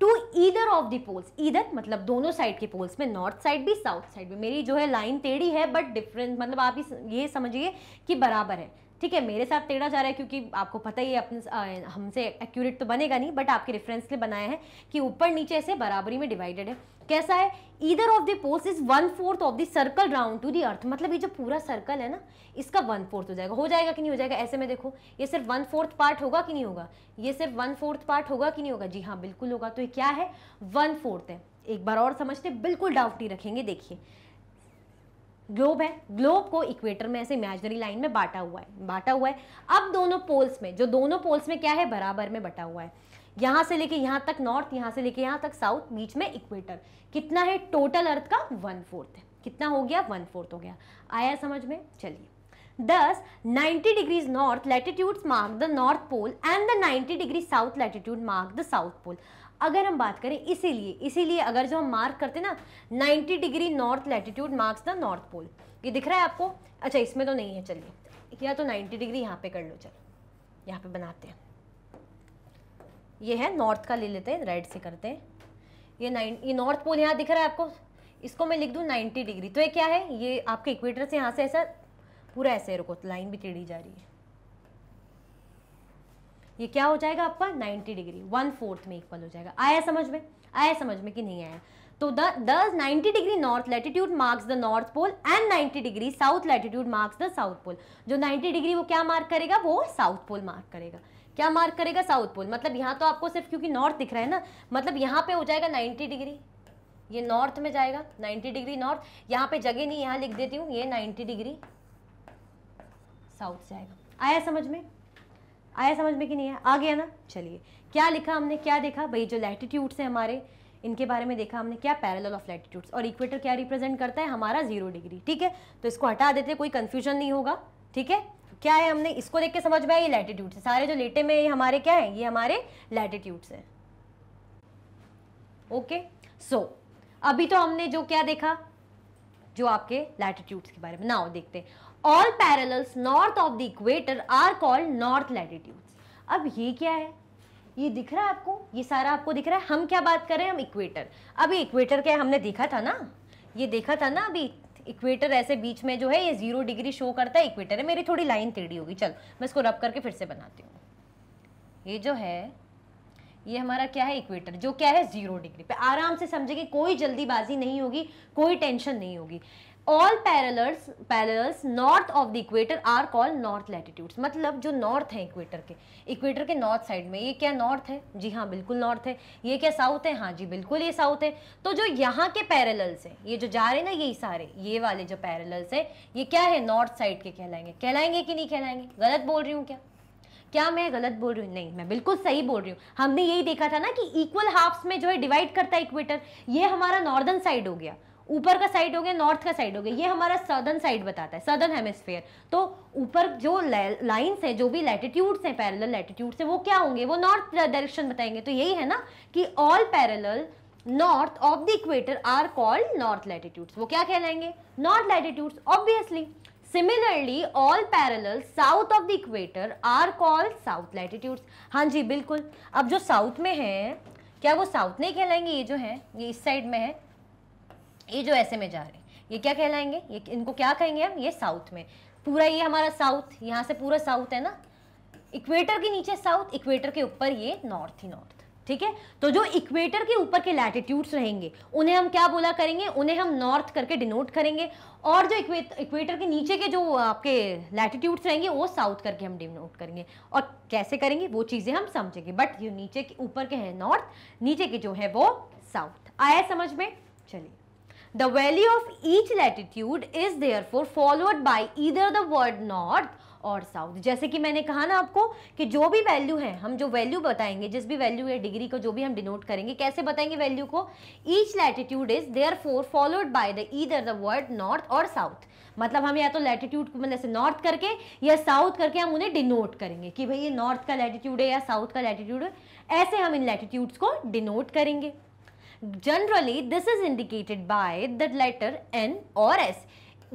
to either of the poles either मतलब दोनों साइड के पोल्स में नॉर्थ साइड भी साउथ साइड भी मेरी जो है लाइन टेढ़ी है बट डिफरेंस मतलब आप ये समझिए कि बराबर है ठीक है मेरे साथ टेढ़ा जा रहा है क्योंकि आपको पता ही है अपने हमसे एक्यूरेट तो बनेगा नहीं बट आपके रेफरेंस ने बनाया है कि ऊपर नीचे ऐसे बराबरी में डिवाइडेड है कैसा है either of the poles is one fourth of the circle round to the earth मतलब ये जो पूरा सर्कल है ना इसका वन फोर्थ हो जाएगा हो जाएगा कि नहीं हो जाएगा ऐसे में देखो ये सिर्फ वन फोर्थ पार्ट होगा कि नहीं होगा ये सिर्फ वन फोर्थ पार्ट होगा कि नहीं होगा जी हाँ बिल्कुल होगा तो ये क्या है वन फोर्थ है एक बार और समझते बिल्कुल डाउट नहीं रखेंगे देखिए ग्लोब है ग्लोब को इक्वेटर में ऐसे इमेजनरी लाइन में बांटा हुआ है बांटा हुआ है अब दोनों पोल्स में जो दोनों पोल्स में क्या है बराबर में बटा हुआ है यहां से लेके यहां तक नॉर्थ यहां से लेके यहां तक साउथ बीच में इक्वेटर कितना है टोटल अर्थ का वन फोर्थ है कितना हो गया वन फोर्थ हो गया आया समझ में चलिए thus 90 degrees north latitude mark the north pole and the 90 degree south latitude mark the south pole अगर हम बात करें इसीलिए इसीलिए अगर जो हम मार्क करते ना 90 degree north latitude marks the north pole ये दिख रहा है आपको अच्छा इसमें तो नहीं है चलिए या तो 90 डिग्री यहाँ पे कर लो चलो यहाँ पे बनाते हैं ये है नॉर्थ का ले लेते हैं राइट से करते हैं ये नाइन ये नॉर्थ पोल यहाँ दिख रहा है आपको इसको मैं लिख दूँ नाइन्टी डिग्री तो ये क्या है ये आपके इक्वेटर से यहाँ से ऐसा पूरा ऐसे रुको लाइन भी टेढ़ी जा रही है ये क्या हो जाएगा आपका 90 डिग्री वन फोर्थ में इक्वल हो जाएगा आया समझ में आया समझ में कि नहीं आया तो the thus 90 degree north latitude marks the north pole and 90 degree south latitude marks the south pole जो 90 डिग्री वो क्या मार्क करेगा वो साउथ पोल मार्क करेगा क्या मार्क करेगा साउथ पोल मतलब यहाँ तो आपको सिर्फ क्योंकि नॉर्थ दिख रहा है ना मतलब यहाँ पे हो जाएगा 90 डिग्री ये नॉर्थ में जाएगा 90 डिग्री नॉर्थ यहाँ पे जगह नहीं यहाँ लिख देती हूँ ये 90 डिग्री साउथ जाएगा आया समझ में आया समझ में कि नहीं आया आ गया ना चलिए क्या लिखा हमने क्या देखा भाई जो लैटिट्यूड्स हैं हमारे इनके बारे में देखा हमने क्या पैरल ऑफ लैटिट्यूड्स और इक्वेटर क्या रिप्रेजेंट करता है हमारा जीरो डिग्री ठीक है तो इसको हटा देते कोई कन्फ्यूजन नहीं होगा ठीक है क्या है हमने इसको देख के समझ में आया ये लैटिट्यूड्स है सारे जो लेटे में ये हमारे क्या है ये हमारे लैटिट्यूड्स हैं ओके सो अभी तो हमने जो क्या देखा जो आपके लैटिट्यूड्स के बारे में नाउ देखते हैं all parallel north of the equator are called north latitudes अब ये क्या है ये दिख रहा है आपको ये सारा आपको दिख रहा है हम क्या बात कर रहे हैं हम इक्वेटर अभी इक्वेटर क्या हमने देखा था ना ये देखा था ना अभी इक्वेटर ऐसे बीच में जो है ये जीरो डिग्री शो करता है इक्वेटर है मेरी थोड़ी लाइन टेढ़ी होगी चल मैं इसको रब करके फिर से बनाती हूँ ये जो है ये हमारा क्या है इक्वेटर जो क्या है जीरो डिग्री पे आराम से समझेंगे कोई जल्दीबाजी नहीं होगी कोई टेंशन नहीं होगी all parallels parallels north of the equator are call north latitudes मतलब जो नॉर्थ है इक्वेटर के इक्वेटर के नॉर्थ साइड में ये क्या नॉर्थ है जी हाँ बिल्कुल नॉर्थ है ये क्या साउथ है हाँ जी बिल्कुल ये साउथ है तो जो यहाँ के पैरल्स हैं ये जो जा रहे हैं ना यही सारे ये वाले जो पैरल्स हैं ये क्या है नॉर्थ साइड के कहलाएंगे कहलाएंगे कि नहीं कहलाएंगे गलत बोल रही हूँ क्या क्या मैं गलत बोल रही हूँ नहीं मैं बिल्कुल सही बोल रही हूँ हमने यही देखा था ना कि इक्वल हाफ्स में जो है डिवाइड करता है इक्वेटर ये हमारा नॉर्दर्न साइड हो गया ऊपर का साइड हो गया नॉर्थ का साइड हो गया ये हमारा सदर्न साइड बताता है सदर्न हेमिस्फेयर तो ऊपर जो लाइन्स है जो भी लैटिट्यूड्स हैं पैरल लैटिट्यूड्स हैं वो क्या होंगे वो नॉर्थ डायरेक्शन बताएंगे तो यही है ना कि all parallel north of the equator are called north latitudes वो क्या कहलाएंगे north latitudes obviously similarly all parallel south of the equator are called south latitudes हाँ जी बिल्कुल अब जो साउथ में है क्या वो साउथ नहीं कहलाएंगे ये जो है ये इस साइड में है ये जो ऐसे में जा रहे हैं ये क्या कहलाएंगे ये इनको क्या कहेंगे हम ये साउथ में पूरा ये हमारा साउथ यहाँ से पूरा साउथ है ना इक्वेटर के नीचे साउथ इक्वेटर के ऊपर ये नॉर्थ ही नॉर्थ ठीक है तो जो इक्वेटर के ऊपर के लैटिट्यूड्स रहेंगे उन्हें हम क्या बोला करेंगे उन्हें हम नॉर्थ करके डिनोट करेंगे और जो इक्वेटर के नीचे के जो आपके लैटिट्यूड्स रहेंगे वो साउथ करके हम डिनोट करेंगे और कैसे करेंगे वो चीज़ें हम समझेंगे बट ये नीचे के ऊपर के हैं नॉर्थ नीचे के जो है वो साउथ आया समझ में चलिए The value of each latitude is therefore followed by either the word north और साउथ जैसे कि मैंने कहा ना आपको कि जो भी वैल्यू है हम जो वैल्यू बताएंगे जिस भी वैल्यू है डिग्री को जो भी हम डिनोट करेंगे कैसे बताएंगे वैल्यू को each latitude is therefore followed by the either the word north और साउथ मतलब हम या तो लैटिट्यूड मतलब से नॉर्थ करके या साउथ करके हम उन्हें डिनोट करेंगे कि भाई ये नॉर्थ का लैटिट्यूड है या साउथ का लैटिट्यूड है ऐसे हम इन लैटिट्यूड्स को डिनोट करेंगे generally this is indicated by the letter N और एस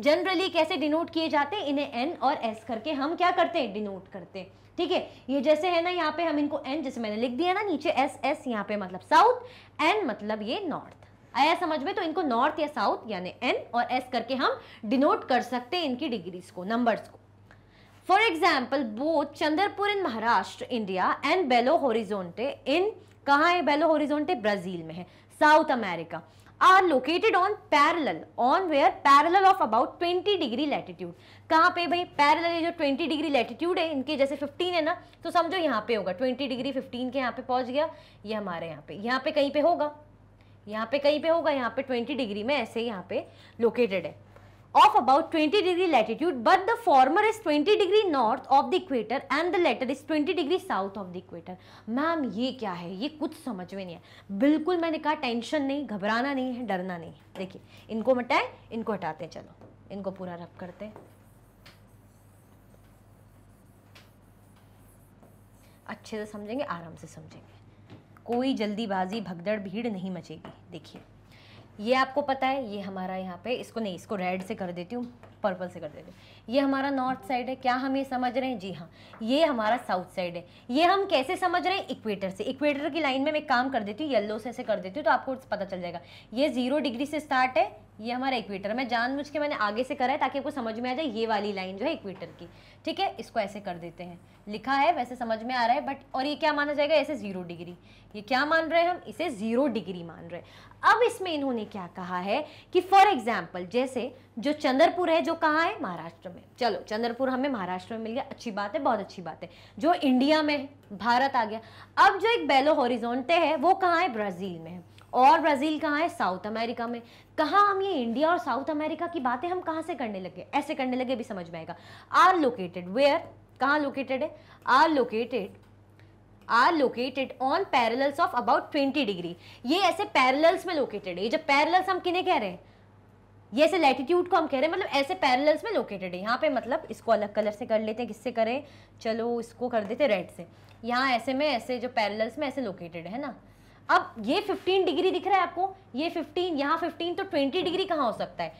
जनरली कैसे डिनोट किए जाते हैं इन्हें एन और एस करके हम क्या करते हैं डिनोट करते हैं ठीक है ये जैसे है ना यहाँ पे हम इनको एन जैसे मैंने लिख दिया ना नीचे एस एस यहाँ पे मतलब साउथ एन मतलब ये नॉर्थ आया समझ में तो इनको नॉर्थ या साउथ यानी एन और एस करके हम डिनोट कर सकते हैं इनकी डिग्रीज को नंबर्स को for example both Chandrapur in Maharashtra India and Belo Horizonte in कहाँ है बेलो होरिजोनटे ब्राज़ील में है South America are located on parallel on where parallel of about twenty degree latitude कहाँ पे भाई पैरल ये जो 20 डिग्री लैटिट्यूड है इनके जैसे फिफ्टीन है ना तो समझो यहाँ पे होगा ट्वेंटी डिग्री फिफ्टीन के यहाँ पे पहुंच गया ये यह हमारे यहाँ पे यहाँ पे कहीं पे होगा यहाँ पे कहीं पे होगा यहाँ पे ट्वेंटी डिग्री में ऐसे यहाँ पे लोकेटेड है of about 20 degree latitude but the former is 20 degree north of the equator and the latter is 20 degree south of the equator ma'am ये क्या है ये कुछ समझ में नहीं है बिल्कुल मैंने कहा टेंशन नहीं घबराना नहीं है डरना नहीं है देखिए इनको मिटाएं इनको हटाते हैं चलो इनको पूरा रब करते हैं अच्छे से समझेंगे आराम से समझेंगे कोई जल्दीबाजी भगदड़ भीड़ नहीं मचेगी देखिए ये आपको पता है ये हमारा यहाँ पे इसको नहीं इसको रेड से कर देती हूँ पर्पल से कर देती हूँ ये हमारा नॉर्थ साइड है क्या हम ये समझ रहे हैं जी हाँ ये हमारा साउथ साइड है ये हम कैसे समझ रहे हैं इक्वेटर से इक्वेटर की लाइन में मैं काम कर देती हूँ येल्लो से ऐसे कर देती हूँ तो आपको पता चल जाएगा ये जीरो डिग्री से स्टार्ट है ये हमारा इक्वेटर मैं जानबूझ के मैंने आगे से करा है ताकि आपको समझ में आ जाए ये वाली लाइन जो है इक्वेटर की ठीक है इसको ऐसे कर देते हैं लिखा है वैसे समझ में आ रहा है बट और ये क्या माना जाएगा ऐसे ज़ीरो डिग्री ये क्या मान रहे हैं हम इसे ज़ीरो डिग्री मान रहे हैं अब इसमें इन्होंने क्या कहा है कि फॉर एग्जाम्पल जैसे जो चंद्रपुर है जो कहाँ है महाराष्ट्र में चलो चंद्रपुर हमें महाराष्ट्र में मिल गया अच्छी बात है बहुत अच्छी बात है जो इंडिया में है भारत आ गया अब जो एक बेलो हॉरिजोनते है वो कहाँ है ब्राज़ील में है और ब्राज़ील कहाँ है साउथ अमेरिका में कहाँ हम ये इंडिया और साउथ अमेरिका की बातें हम कहाँ से करने लगे ऐसे करने लगे भी समझ में आएगा आर लोकेटेड वेयर कहाँ लोकेटेड है are located are located on parallels of about twenty degree ये ऐसे पैरल्स में लोकेटेड है ये जब पैरल्स हम किन्हें कह रहे हैं ये ऐसे लैटिट्यूड को हम कह रहे हैं मतलब ऐसे पैरल्स में लोकेटेड है यहाँ पे मतलब इसको अलग कलर से कर लेते हैं किससे करें चलो इसको कर देते रेड से यहाँ ऐसे में ऐसे जो पैरल्स में ऐसे लोकेटेड है ना अब ये 15 डिग्री दिख रहा है आपको ये 15 यहाँ 15 तो 20 डिग्री कहाँ हो सकता है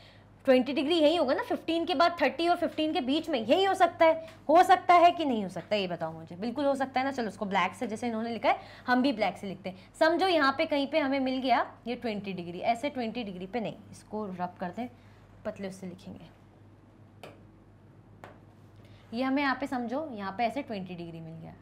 20 डिग्री यही होगा ना 15 के बाद 30 और 15 के बीच में यही हो सकता है हो सकता है कि नहीं हो सकता ये बताओ मुझे बिल्कुल हो सकता है ना चलो उसको ब्लैक से जैसे इन्होंने लिखा है हम भी ब्लैक से लिखते हैं समझो यहाँ पे कहीं पे हमें मिल गया ये 20 डिग्री ऐसे 20 डिग्री पे नहीं इसको रब कर दें पतले उससे लिखेंगे ये हमें यहाँ पे समझो यहाँ पे ऐसे ट्वेंटी डिग्री मिल गया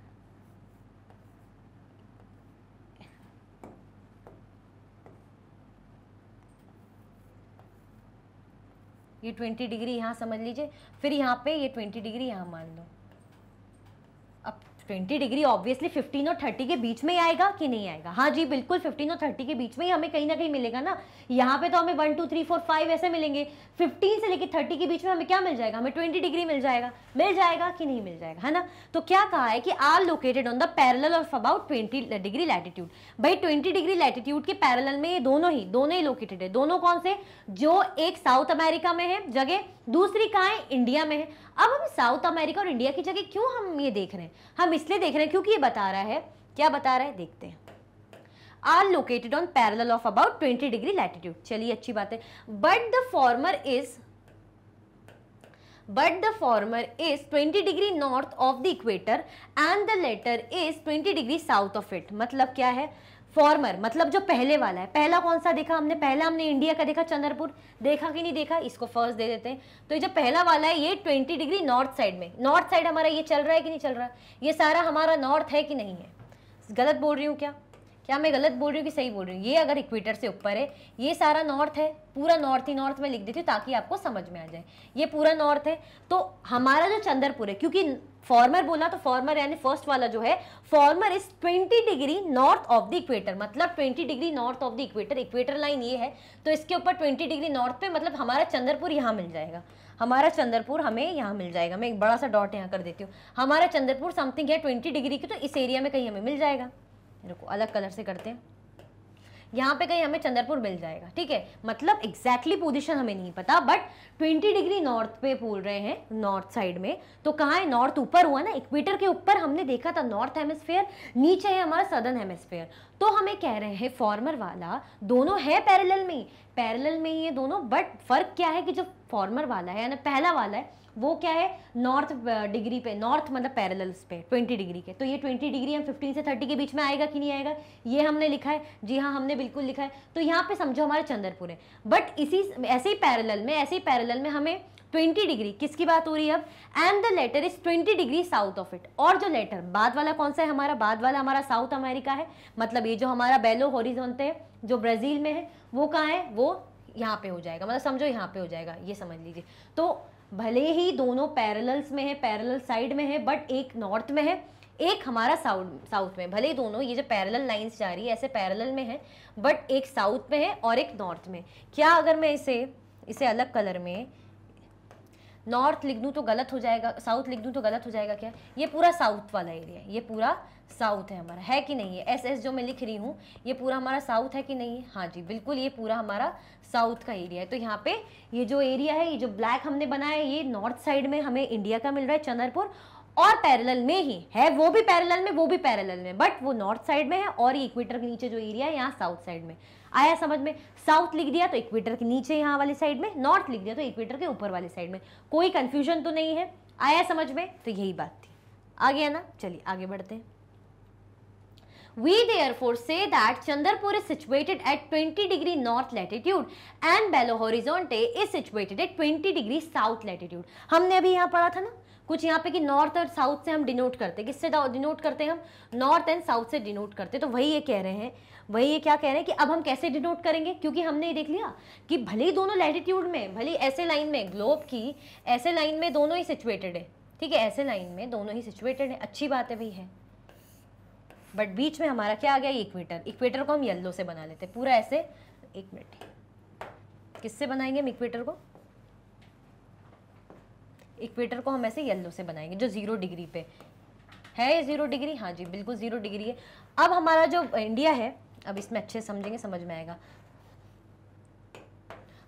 ये ट्वेंटी डिग्री यहाँ समझ लीजिए फिर यहाँ पे ये 20 डिग्री यहाँ मान लो ट्वेंटी डिग्री ऑब्वियसली फिफ्टीन और थर्टी के बीच में ही आएगा कि नहीं आएगा हाँ जी बिल्कुल फिफ्टीन और थर्टी के बीच में ही हमें कहीं ना कहीं मिलेगा ना यहाँ पे तो हमें one two three four five ऐसे मिलेंगे फिफ्टीन से लेकर थर्टी के बीच में हमें क्या मिल जाएगा हमें ट्वेंटी डिग्री मिल जाएगा मिल जाएगा कि नहीं मिल जाएगा है ना तो क्या कहा है कि are located on the parallel of about twenty degree latitude भाई ट्वेंटी डिग्री लैटिट्यूड के पैरल में ये दोनों ही दोनों ही लोकेटेड है दोनों कौन से जो एक साउथ अमेरिका में है जगह दूसरी कहाँ है इंडिया में है अब हम साउथ अमेरिका और इंडिया की जगह क्यों हम ये देख रहे हैं हम इसलिए देख रहे हैं क्योंकि ये बता रहा है क्या बता रहा है देखते हैं are located on parallel of about twenty degree latitude चलिए अच्छी बात है but the former is but the former is 20 degree north of the equator and the latter is 20 degree south of it मतलब क्या है फॉर्मर मतलब जो पहले वाला है पहला कौन सा देखा हमने पहला हमने इंडिया का देखा चंद्रपुर देखा कि नहीं देखा इसको फर्स्ट दे देते हैं तो ये जो पहला वाला है ये ट्वेंटी डिग्री नॉर्थ साइड में नॉर्थ साइड हमारा ये चल रहा है कि नहीं चल रहा ये सारा हमारा नॉर्थ है कि नहीं है गलत बोल रही हूँ क्या क्या मैं गलत बोल रही हूँ कि सही बोल रही हूँ ये अगर इक्वेटर से ऊपर है ये सारा नॉर्थ है पूरा नॉर्थ ही नॉर्थ में लिख देती हूँ ताकि आपको समझ में आ जाए ये पूरा नॉर्थ है तो हमारा जो चंद्रपुर है क्योंकि फॉर्मर बोला तो फॉर्मर यानी फर्स्ट वाला जो है former is 20 degree north of the equator मतलब 20 degree north of the equator equator line ये है तो इसके ऊपर 20 डिग्री नॉर्थ पे मतलब हमारा चंद्रपुर यहाँ मिल जाएगा हमारा चंद्रपुर हमें यहाँ मिल जाएगा मैं एक बड़ा सा डॉट यहाँ कर देती हूँ हमारा चंद्रपुर समथिंग है ट्वेंटी डिग्री की तो इस एरिया में कहीं हमें मिल जाएगा रुको अलग कलर से करते हैं यहाँ पे कहीं हमें चंद्रपुर मिल जाएगा ठीक है मतलब एग्जैक्टली exactly पोजिशन हमें नहीं पता बट 20 डिग्री नॉर्थ पे बोल रहे हैं नॉर्थ साइड में तो कहाँ है नॉर्थ ऊपर हुआ ना इक्वेटर के ऊपर हमने देखा था नॉर्थ हेमिसफेयर नीचे है हमारा सदर्न हेमिसफेयर तो हमें कह रहे हैं फॉर्मर वाला दोनों है पैरेलल में ही पैरेलल में ही है दोनों बट फर्क क्या है कि जो फॉर्मर वाला है यानी पहला वाला है वो क्या है नॉर्थ डिग्री uh, पे नॉर्थ मतलब पैरेलल्स पे 20 डिग्री के तो ये 20 डिग्री हम 15 से 30 के बीच में आएगा कि नहीं आएगा ये हमने लिखा है जी हाँ हमने बिल्कुल लिखा है तो यहाँ पे समझो हमारे चंद्रपुर है बट इसी ऐसे ही पैरेलल में ऐसे ही पैरेलल में हमें 20 डिग्री किसकी बात हो रही है अब and the latter is 20 degree south of it और जो लेटर बाद वाला कौन सा है हमारा बाद वाला हमारा साउथ अमेरिका है मतलब ये जो हमारा बेलो होरिजोनते है जो ब्राज़ील में है वो कहाँ है वो यहाँ पे हो जाएगा मतलब समझो यहाँ पे हो जाएगा ये समझ लीजिए तो भले ही दोनों पैरेलल्स में है पैरेलल साइड में है बट एक नॉर्थ में है एक हमारा साउथ साउथ में भले ही दोनों ये जो पैरेलल लाइंस जा रही है ऐसे पैरेलल में है बट एक साउथ में है और एक नॉर्थ में क्या अगर मैं इसे इसे अलग कलर में नॉर्थ लिख दूँ तो गलत हो जाएगा साउथ लिख दूँ तो गलत हो जाएगा क्या ये पूरा साउथ वाला एरिया है ये पूरा साउथ है हमारा है कि नहीं है एस एस जो मैं लिख रही हूँ ये पूरा हमारा साउथ है कि नहीं है हाँ जी बिल्कुल ये पूरा हमारा साउथ का एरिया है तो यहाँ पे ये जो एरिया है ये जो ब्लैक हमने बनाया है ये नॉर्थ साइड में हमें इंडिया का मिल रहा है चंद्रपुर और पैरेलल में ही है वो भी पैरेलल में वो भी पैरेलल में बट वो नॉर्थ साइड में है और ये इक्वेटर के नीचे जो एरिया है यहाँ साउथ साइड में आया समझ में साउथ लिख दिया तो इक्वेटर के नीचे यहाँ वाली साइड में नॉर्थ लिख दिया तो इक्वेटर के ऊपर वाली साइड में कोई कन्फ्यूजन तो नहीं है आया समझ में तो यही बात थी आ गया ना चलिए आगे बढ़ते हैं We therefore say that Chandrapur is situated at 20 degree north latitude and Belo Horizonte is situated at 20 degree south latitude. हमने अभी यहाँ पढ़ा था ना कुछ यहाँ पे कि north और south से हम denote करते हैं किससे denote करते हैं हम north and south से denote करते हैं तो वही ये कह रहे हैं वही ये क्या कह रहे हैं कि अब हम कैसे डिनोट करेंगे क्योंकि हमने ये देख लिया कि भले ही दोनों लैटिट्यूड में भले ऐसे लाइन में ग्लोब की ऐसे लाइन में दोनों ही सिचुएटेड है ठीक है ऐसे लाइन में दोनों ही सिचुएटेड है अच्छी बात है भाई है बट बीच में हमारा क्या आ गया इक्वेटर इक्वेटर को हम येल्लो से बना लेते हैं पूरा ऐसे एक मिनट किससे बनाएंगे हम इक्वेटर को इक्वेटर को हम ऐसे येल्लो से बनाएंगे जो ज़ीरो डिग्री पे है ये ज़ीरो डिग्री हाँ जी बिल्कुल ज़ीरो डिग्री है अब हमारा जो इंडिया है अब इसमें अच्छे समझेंगे समझ में आएगा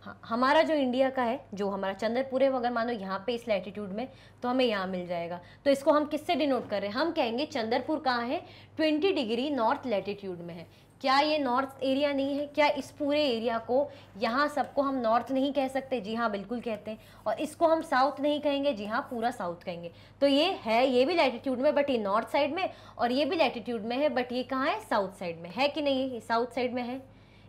हाँ हमारा जो इंडिया का है जो हमारा चंद्रपुर है वो अगर मानो यहाँ पे इस लैटिट्यूड में तो हमें यहाँ मिल जाएगा तो इसको हम किससे डिनोट कर रहे हैं हम कहेंगे चंद्रपुर कहाँ है 20 डिग्री नॉर्थ लैटिट्यूड में है क्या ये नॉर्थ एरिया नहीं है क्या इस पूरे एरिया को यहाँ सबको हम नॉर्थ नहीं कह सकते जी हाँ बिल्कुल कहते हैं और इसको हम साउथ नहीं कहेंगे जी हाँ पूरा साउथ कहेंगे तो ये है ये भी लैटिट्यूड में बट ये नॉर्थ साइड में और ये भी लैटिट्यूड में है बट ये कहाँ है साउथ साइड में है कि नहीं ये साउथ साइड में है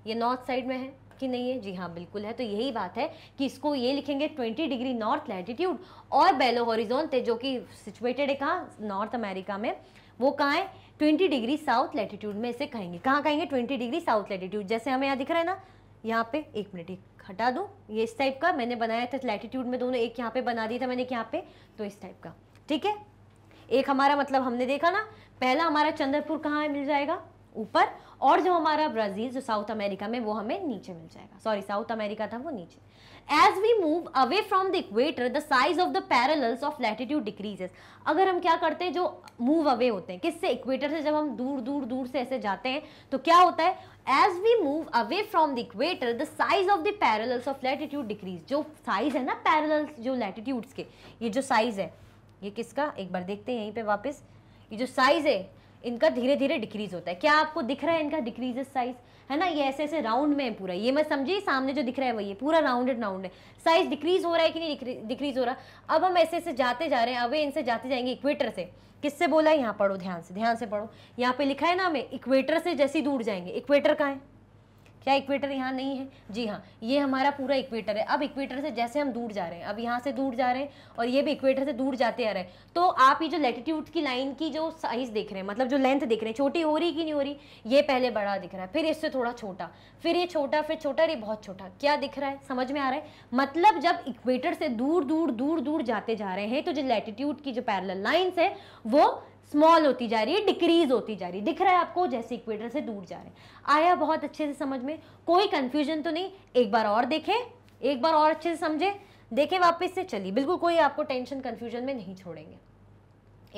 ये नॉर्थ साइड में है कि नहीं है जी हाँ बिल्कुल है तो यही बात है कि इसको ये लिखेंगे 20 डिग्री नॉर्थ लैटिट्यूड और बेलो हॉरिजोन जो कि सिचुएटेड है कहाँ नॉर्थ अमेरिका में वो कहाँ है ट्वेंटी डिग्री साउथ लैटिट्यूड में इसे कहेंगे कहाँ कहेंगे ट्वेंटी डिग्री साउथ लैटिट्यूड जैसे हमें यहाँ दिख रहा है ना यहाँ पे एक मिनट एक हटा दूँ ये इस टाइप का मैंने बनाया था लैटिट्यूड में दोनों एक यहाँ पे बना दिया था मैंने यहाँ पे तो इस टाइप का ठीक है एक हमारा मतलब हमने देखा ना पहला हमारा चंद्रपुर कहाँ मिल जाएगा ऊपर और जो हमारा ब्राज़ील जो साउथ अमेरिका में वो हमें नीचे मिल जाएगा सॉरी साउथ अमेरिका था वो नीचे as we move away from the equator the size of the parallel of latitude decreases अगर हम क्या करते हैं जो मूव अवे होते हैं किससे इक्वेटर से जब हम दूर दूर दूर से ऐसे जाते हैं तो क्या होता है as we move away from the equator the size of the parallels of latitude decrease जो साइज है ना पैरल्स जो लैटिट्यूड्स के ये जो साइज है ये किसका एक बार देखते हैं यहीं पे वापस ये जो साइज है इनका धीरे धीरे डिक्रीज होता है क्या आपको दिख रहा है इनका डिक्रीजेस साइज़ है ना ये ऐसे ऐसे राउंड में है पूरा ये मत समझिए सामने जो दिख रहा है वही है पूरा राउंडेड राउंड है साइज डिक्रीज हो रहा है कि नहीं डिक्रीज हो रहा अब हम ऐसे ऐसे जाते जा रहे हैं अवे इनसे जाते जाएंगे इक्वेटर से किससे बोला है यहाँ पढ़ो ध्यान से ध्यान से पढ़ो यहाँ पे लिखा है ना हमें इक्वेटर से जैसी दूर जाएंगे इक्वेटर कहाँ है क्या इक्वेटर यहाँ नहीं है जी हाँ ये हमारा पूरा इक्वेटर है अब इक्वेटर से जैसे हम दूर जा रहे हैं अब यहाँ से दूर जा रहे हैं और ये भी इक्वेटर से दूर जाते आ रहे हैं तो आप ये जो लेटीट्यूड की लाइन की जो साइज़ देख रहे हैं मतलब जो लेंथ देख रहे हैं छोटी हो रही कि नहीं हो रही ये पहले बड़ा दिख रहा है फिर इससे थोड़ा छोटा फिर ये छोटा फिर छोटा ये बहुत छोटा क्या दिख रहा है समझ में आ रहा है मतलब जब इक्वेटर से दूर दूर दूर दूर जाते जा रहे हैं तो जो लेटीट्यूड की जो पैरल लाइन्स है वो स्मॉल होती जा रही है डिक्रीज होती जा रही है दिख रहा है आपको जैसे इक्वेटर से दूर जा रहे हैं आया बहुत अच्छे से समझ में कोई कन्फ्यूजन तो नहीं एक बार और देखें एक बार और अच्छे से समझे देखें वापस से चलिए बिल्कुल कोई आपको टेंशन कन्फ्यूजन में नहीं छोड़ेंगे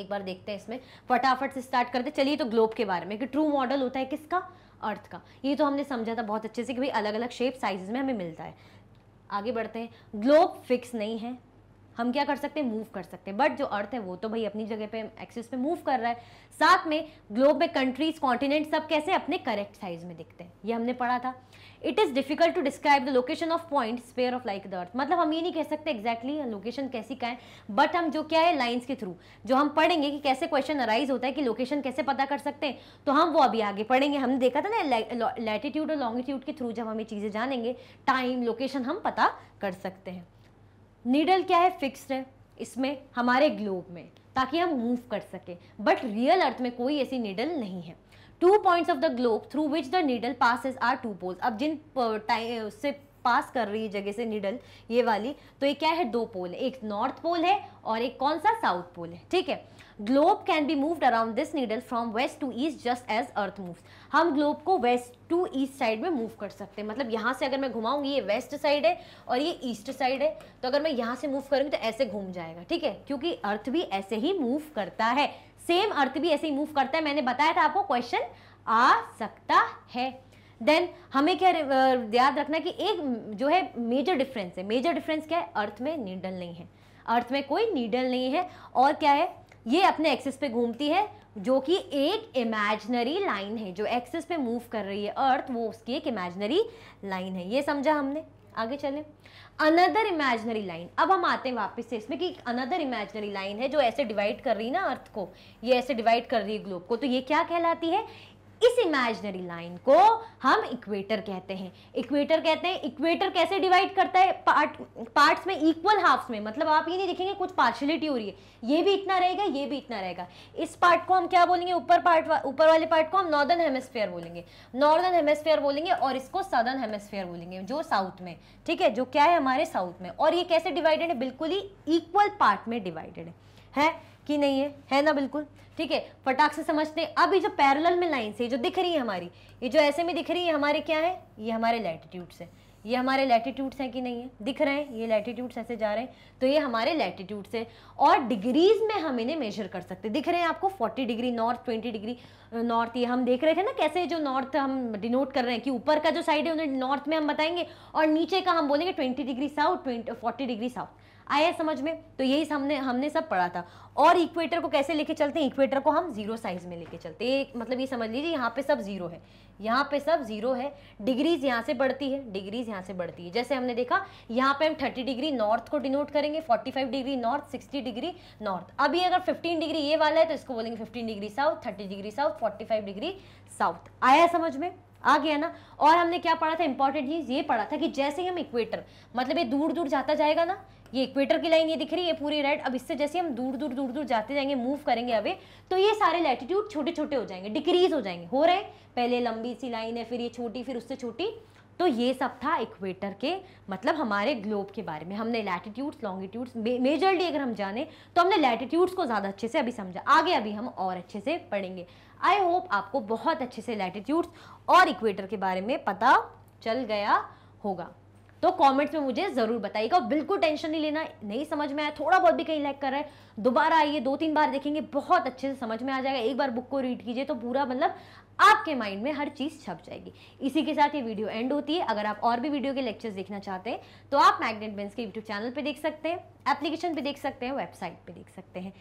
एक बार देखते हैं इसमें फटाफट से स्टार्ट करते चलिए तो ग्लोब के बारे में कि ट्रू मॉडल होता है किसका अर्थ का ये तो हमने समझा था बहुत अच्छे से कि भाई अलग अलग शेप साइज में हमें मिलता है आगे बढ़ते हैं ग्लोब फिक्स नहीं है हम क्या कर सकते हैं मूव कर सकते हैं बट जो अर्थ है वो तो भाई अपनी जगह पे एक्सिस पे मूव कर रहा है साथ में ग्लोब में कंट्रीज कॉन्टिनेंट सब कैसे अपने करेक्ट साइज में दिखते हैं ये हमने पढ़ा था it is difficult to describe the location of point sphere of like the earth मतलब हम ये नहीं कह सकते एक्जैक्टली exactly लोकेशन कैसी का है बट हम जो क्या है लाइन्स के थ्रू जो हम पढ़ेंगे कि कैसे क्वेश्चन अराइज होता है कि लोकेशन कैसे पता कर सकते हैं तो हम वो अभी आगे पढ़ेंगे हमने देखा था ना लैटिट्यूड और लॉन्गिट्यूड के थ्रू जब हम ये चीज़ें जानेंगे टाइम लोकेशन हम पता कर सकते हैं नीडल क्या है फिक्स्ड है इसमें हमारे ग्लोब में ताकि हम मूव कर सकें बट रियल अर्थ में कोई ऐसी नीडल नहीं है two points of the globe through which the needle passes are two poles अब जिन uh, uh, उससे पास कर रही है जगह से निडल ये वाली तो ये क्या है दो पोल है एक नॉर्थ पोल है और एक कौन सा साउथ पोल है ठीक है globe can be moved around this needle from west to east just as earth moves हम ग्लोब को वेस्ट टू ईस्ट साइड में मूव कर सकते हैं मतलब यहाँ से अगर मैं घुमाऊंगी ये वेस्ट साइड है और ये ईस्ट साइड है तो अगर मैं यहाँ से मूव करूँगी तो ऐसे घूम जाएगा ठीक है क्योंकि अर्थ भी ऐसे ही मूव करता है सेम अर्थ भी ऐसे ही मूव करता है मैंने बताया था आपको क्वेश्चन आ सकता है देन हमें क्या याद रखना कि एक जो है मेजर डिफरेंस है मेजर डिफरेंस क्या है अर्थ में नीडल नहीं है अर्थ में कोई नीडल नहीं है और क्या है ये अपने एक्सिस पे घूमती है जो कि एक इमेजनरी लाइन है जो एक्सिस पे मूव कर रही है अर्थ वो उसकी एक इमेजनरी लाइन है ये समझा हमने आगे चलें अनदर इमेजनरी लाइन अब हम आते हैं वापस से इसमें कि अनदर इमेजनरी लाइन है जो ऐसे डिवाइड कर रही है ना अर्थ को ये ऐसे डिवाइड कर रही है ग्लोब को तो ये क्या कहलाती है इस इमेजनरी लाइन को हम इक्वेटर कहते हैं इक्वेटर कहते हैं इक्वेटर कैसे डिवाइड करता है पार्ट पार्ट्स में इक्वल हाफ्स में मतलब आप ये नहीं देखेंगे कुछ पार्शलिटी हो रही है ये भी इतना रहेगा ये भी इतना रहेगा इस पार्ट को हम क्या बोलेंगे ऊपर पार्ट ऊपर वाले पार्ट को हम नॉर्दर्न हेमस्फेयर बोलेंगे नॉर्दर्न हेमस्फेयर बोलेंगे और इसको सदर्न हेमस्फेयर बोलेंगे जो साउथ में ठीक है जो क्या है हमारे साउथ में और ये कैसे डिवाइडेड है बिल्कुल ही इक्वल पार्ट में डिवाइडेड है, है? कि नहीं है है ना बिल्कुल ठीक है फटाक से समझते हैं अब ये जो पैरेलल में लाइन से जो दिख रही है हमारी ये जो ऐसे में दिख रही है हमारे क्या है ये हमारे लैटिट्यूड्स से ये हमारे लैटिट्यूड्स हैं कि नहीं है दिख रहे हैं ये लैटिट्यूड्स ऐसे जा रहे हैं तो ये हमारे लैटिट्यूड्स से और डिग्रीज में हम इन्हें मेजर कर सकते दिख रहे हैं आपको 40 डिग्री नॉर्थ 20 डिग्री नॉर्थ ये हम देख रहे थे ना कैसे जो नॉर्थ हम डिनोट कर रहे हैं कि ऊपर का जो साइड है उन्हें नॉर्थ में हम बताएंगे और नीचे का हम बोलेंगे twenty degree south twenty degree south आया समझ में तो यही हमने हमने सब पढ़ा था और इक्वेटर को कैसे लेके चलते हैं इक्वेटर को हम जीरो साइज में लेके चलते हैं मतलब ये समझ लीजिए यहाँ पे सब जीरो है यहाँ पे सब जीरो है डिग्रीज यहाँ से बढ़ती है डिग्रीज यहाँ से बढ़ती है जैसे हमने देखा यहाँ पे हम 30 डिग्री नॉर्थ को डिनोट करेंगे 45 डिग्री नॉर्थ 60 डिग्री नॉर्थ अभी अगर 15 डिग्री ये वाला है तो इसको बोलेंगे 15 degree south 30 degree south 45 degree south आया समझ में आ गया ना और हमने क्या पढ़ा था इंपॉर्टेंट चीज़ ये पढ़ा था कि जैसे ही हम इक्वेटर मतलब ये दूर दूर जाता जाएगा ना ये इक्वेटर की लाइन ये दिख रही है पूरी रेड अब इससे जैसे हम दूर दूर दूर दूर दूर जाते जाएंगे मूव करेंगे अवे तो ये सारे लैटिट्यूड छोटे छोटे हो जाएंगे डिक्रीज हो जाएंगे हो रहे पहले लंबी सी लाइन है फिर ये छोटी फिर उससे छोटी तो ये सब था इक्वेटर के मतलब हमारे ग्लोब के बारे में हमने लैटिट्यूड्स लॉन्गिट्यूड्स मेजरली अगर हम जाने तो हमने लैटिट्यूड्स को ज़्यादा अच्छे से अभी समझा आगे अभी हम और अच्छे से पढ़ेंगे आई होप आपको बहुत अच्छे से लैटिट्यूड्स और इक्वेटर के बारे में पता चल गया होगा तो कमेंट्स में मुझे ज़रूर बताइएगा बिल्कुल टेंशन नहीं लेना नहीं समझ में आया थोड़ा बहुत भी कहीं लैक कर रहा है दोबारा आइए दो तीन बार देखेंगे बहुत अच्छे से समझ में आ जाएगा एक बार बुक को रीड कीजिए तो पूरा मतलब आपके माइंड में हर चीज़ छप जाएगी इसी के साथ ये वीडियो एंड होती है अगर आप और भी वीडियो के लेक्चर्स देखना चाहते हैं तो आप मैग्नेट बेंस के यूट्यूब चैनल पर देख सकते हैं एप्लीकेशन पर देख सकते हैं वेबसाइट पर देख सकते हैं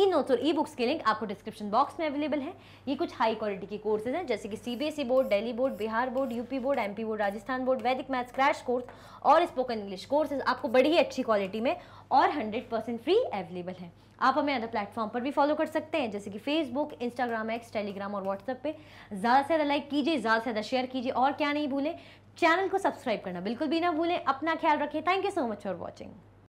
ई नोट्स और ई बुक्स के लिंक आपको डिस्क्रिप्शन बॉक्स में अवेलेबल है ये कुछ हाई क्वालिटी के कोर्सेज हैं जैसे कि CBSE board Delhi board Bihar board UP board MP board Rajasthan board Vedic maths crash course और स्पोकन इंग्लिश कोर्सेज आपको बड़ी ही अच्छी क्वालिटी में और हंड्रेड परसेंट फ्री अवेलेबल है आप हमें अदर प्लेटफॉर्म पर भी फॉलो कर सकते हैं जैसे कि फेसबुक इंस्टाग्राम एक्स टेलीग्राम और व्हाट्सएप पे ज़्यादा से ज़्यादा लाइक कीजिए ज़्यादा से ज़्यादा शेयर कीजिए और क्या नहीं भूलें चैनल को सब्सक्राइब करना बिल्कुल भी ना भूलें अपना ख्याल रखें thank you so much for watching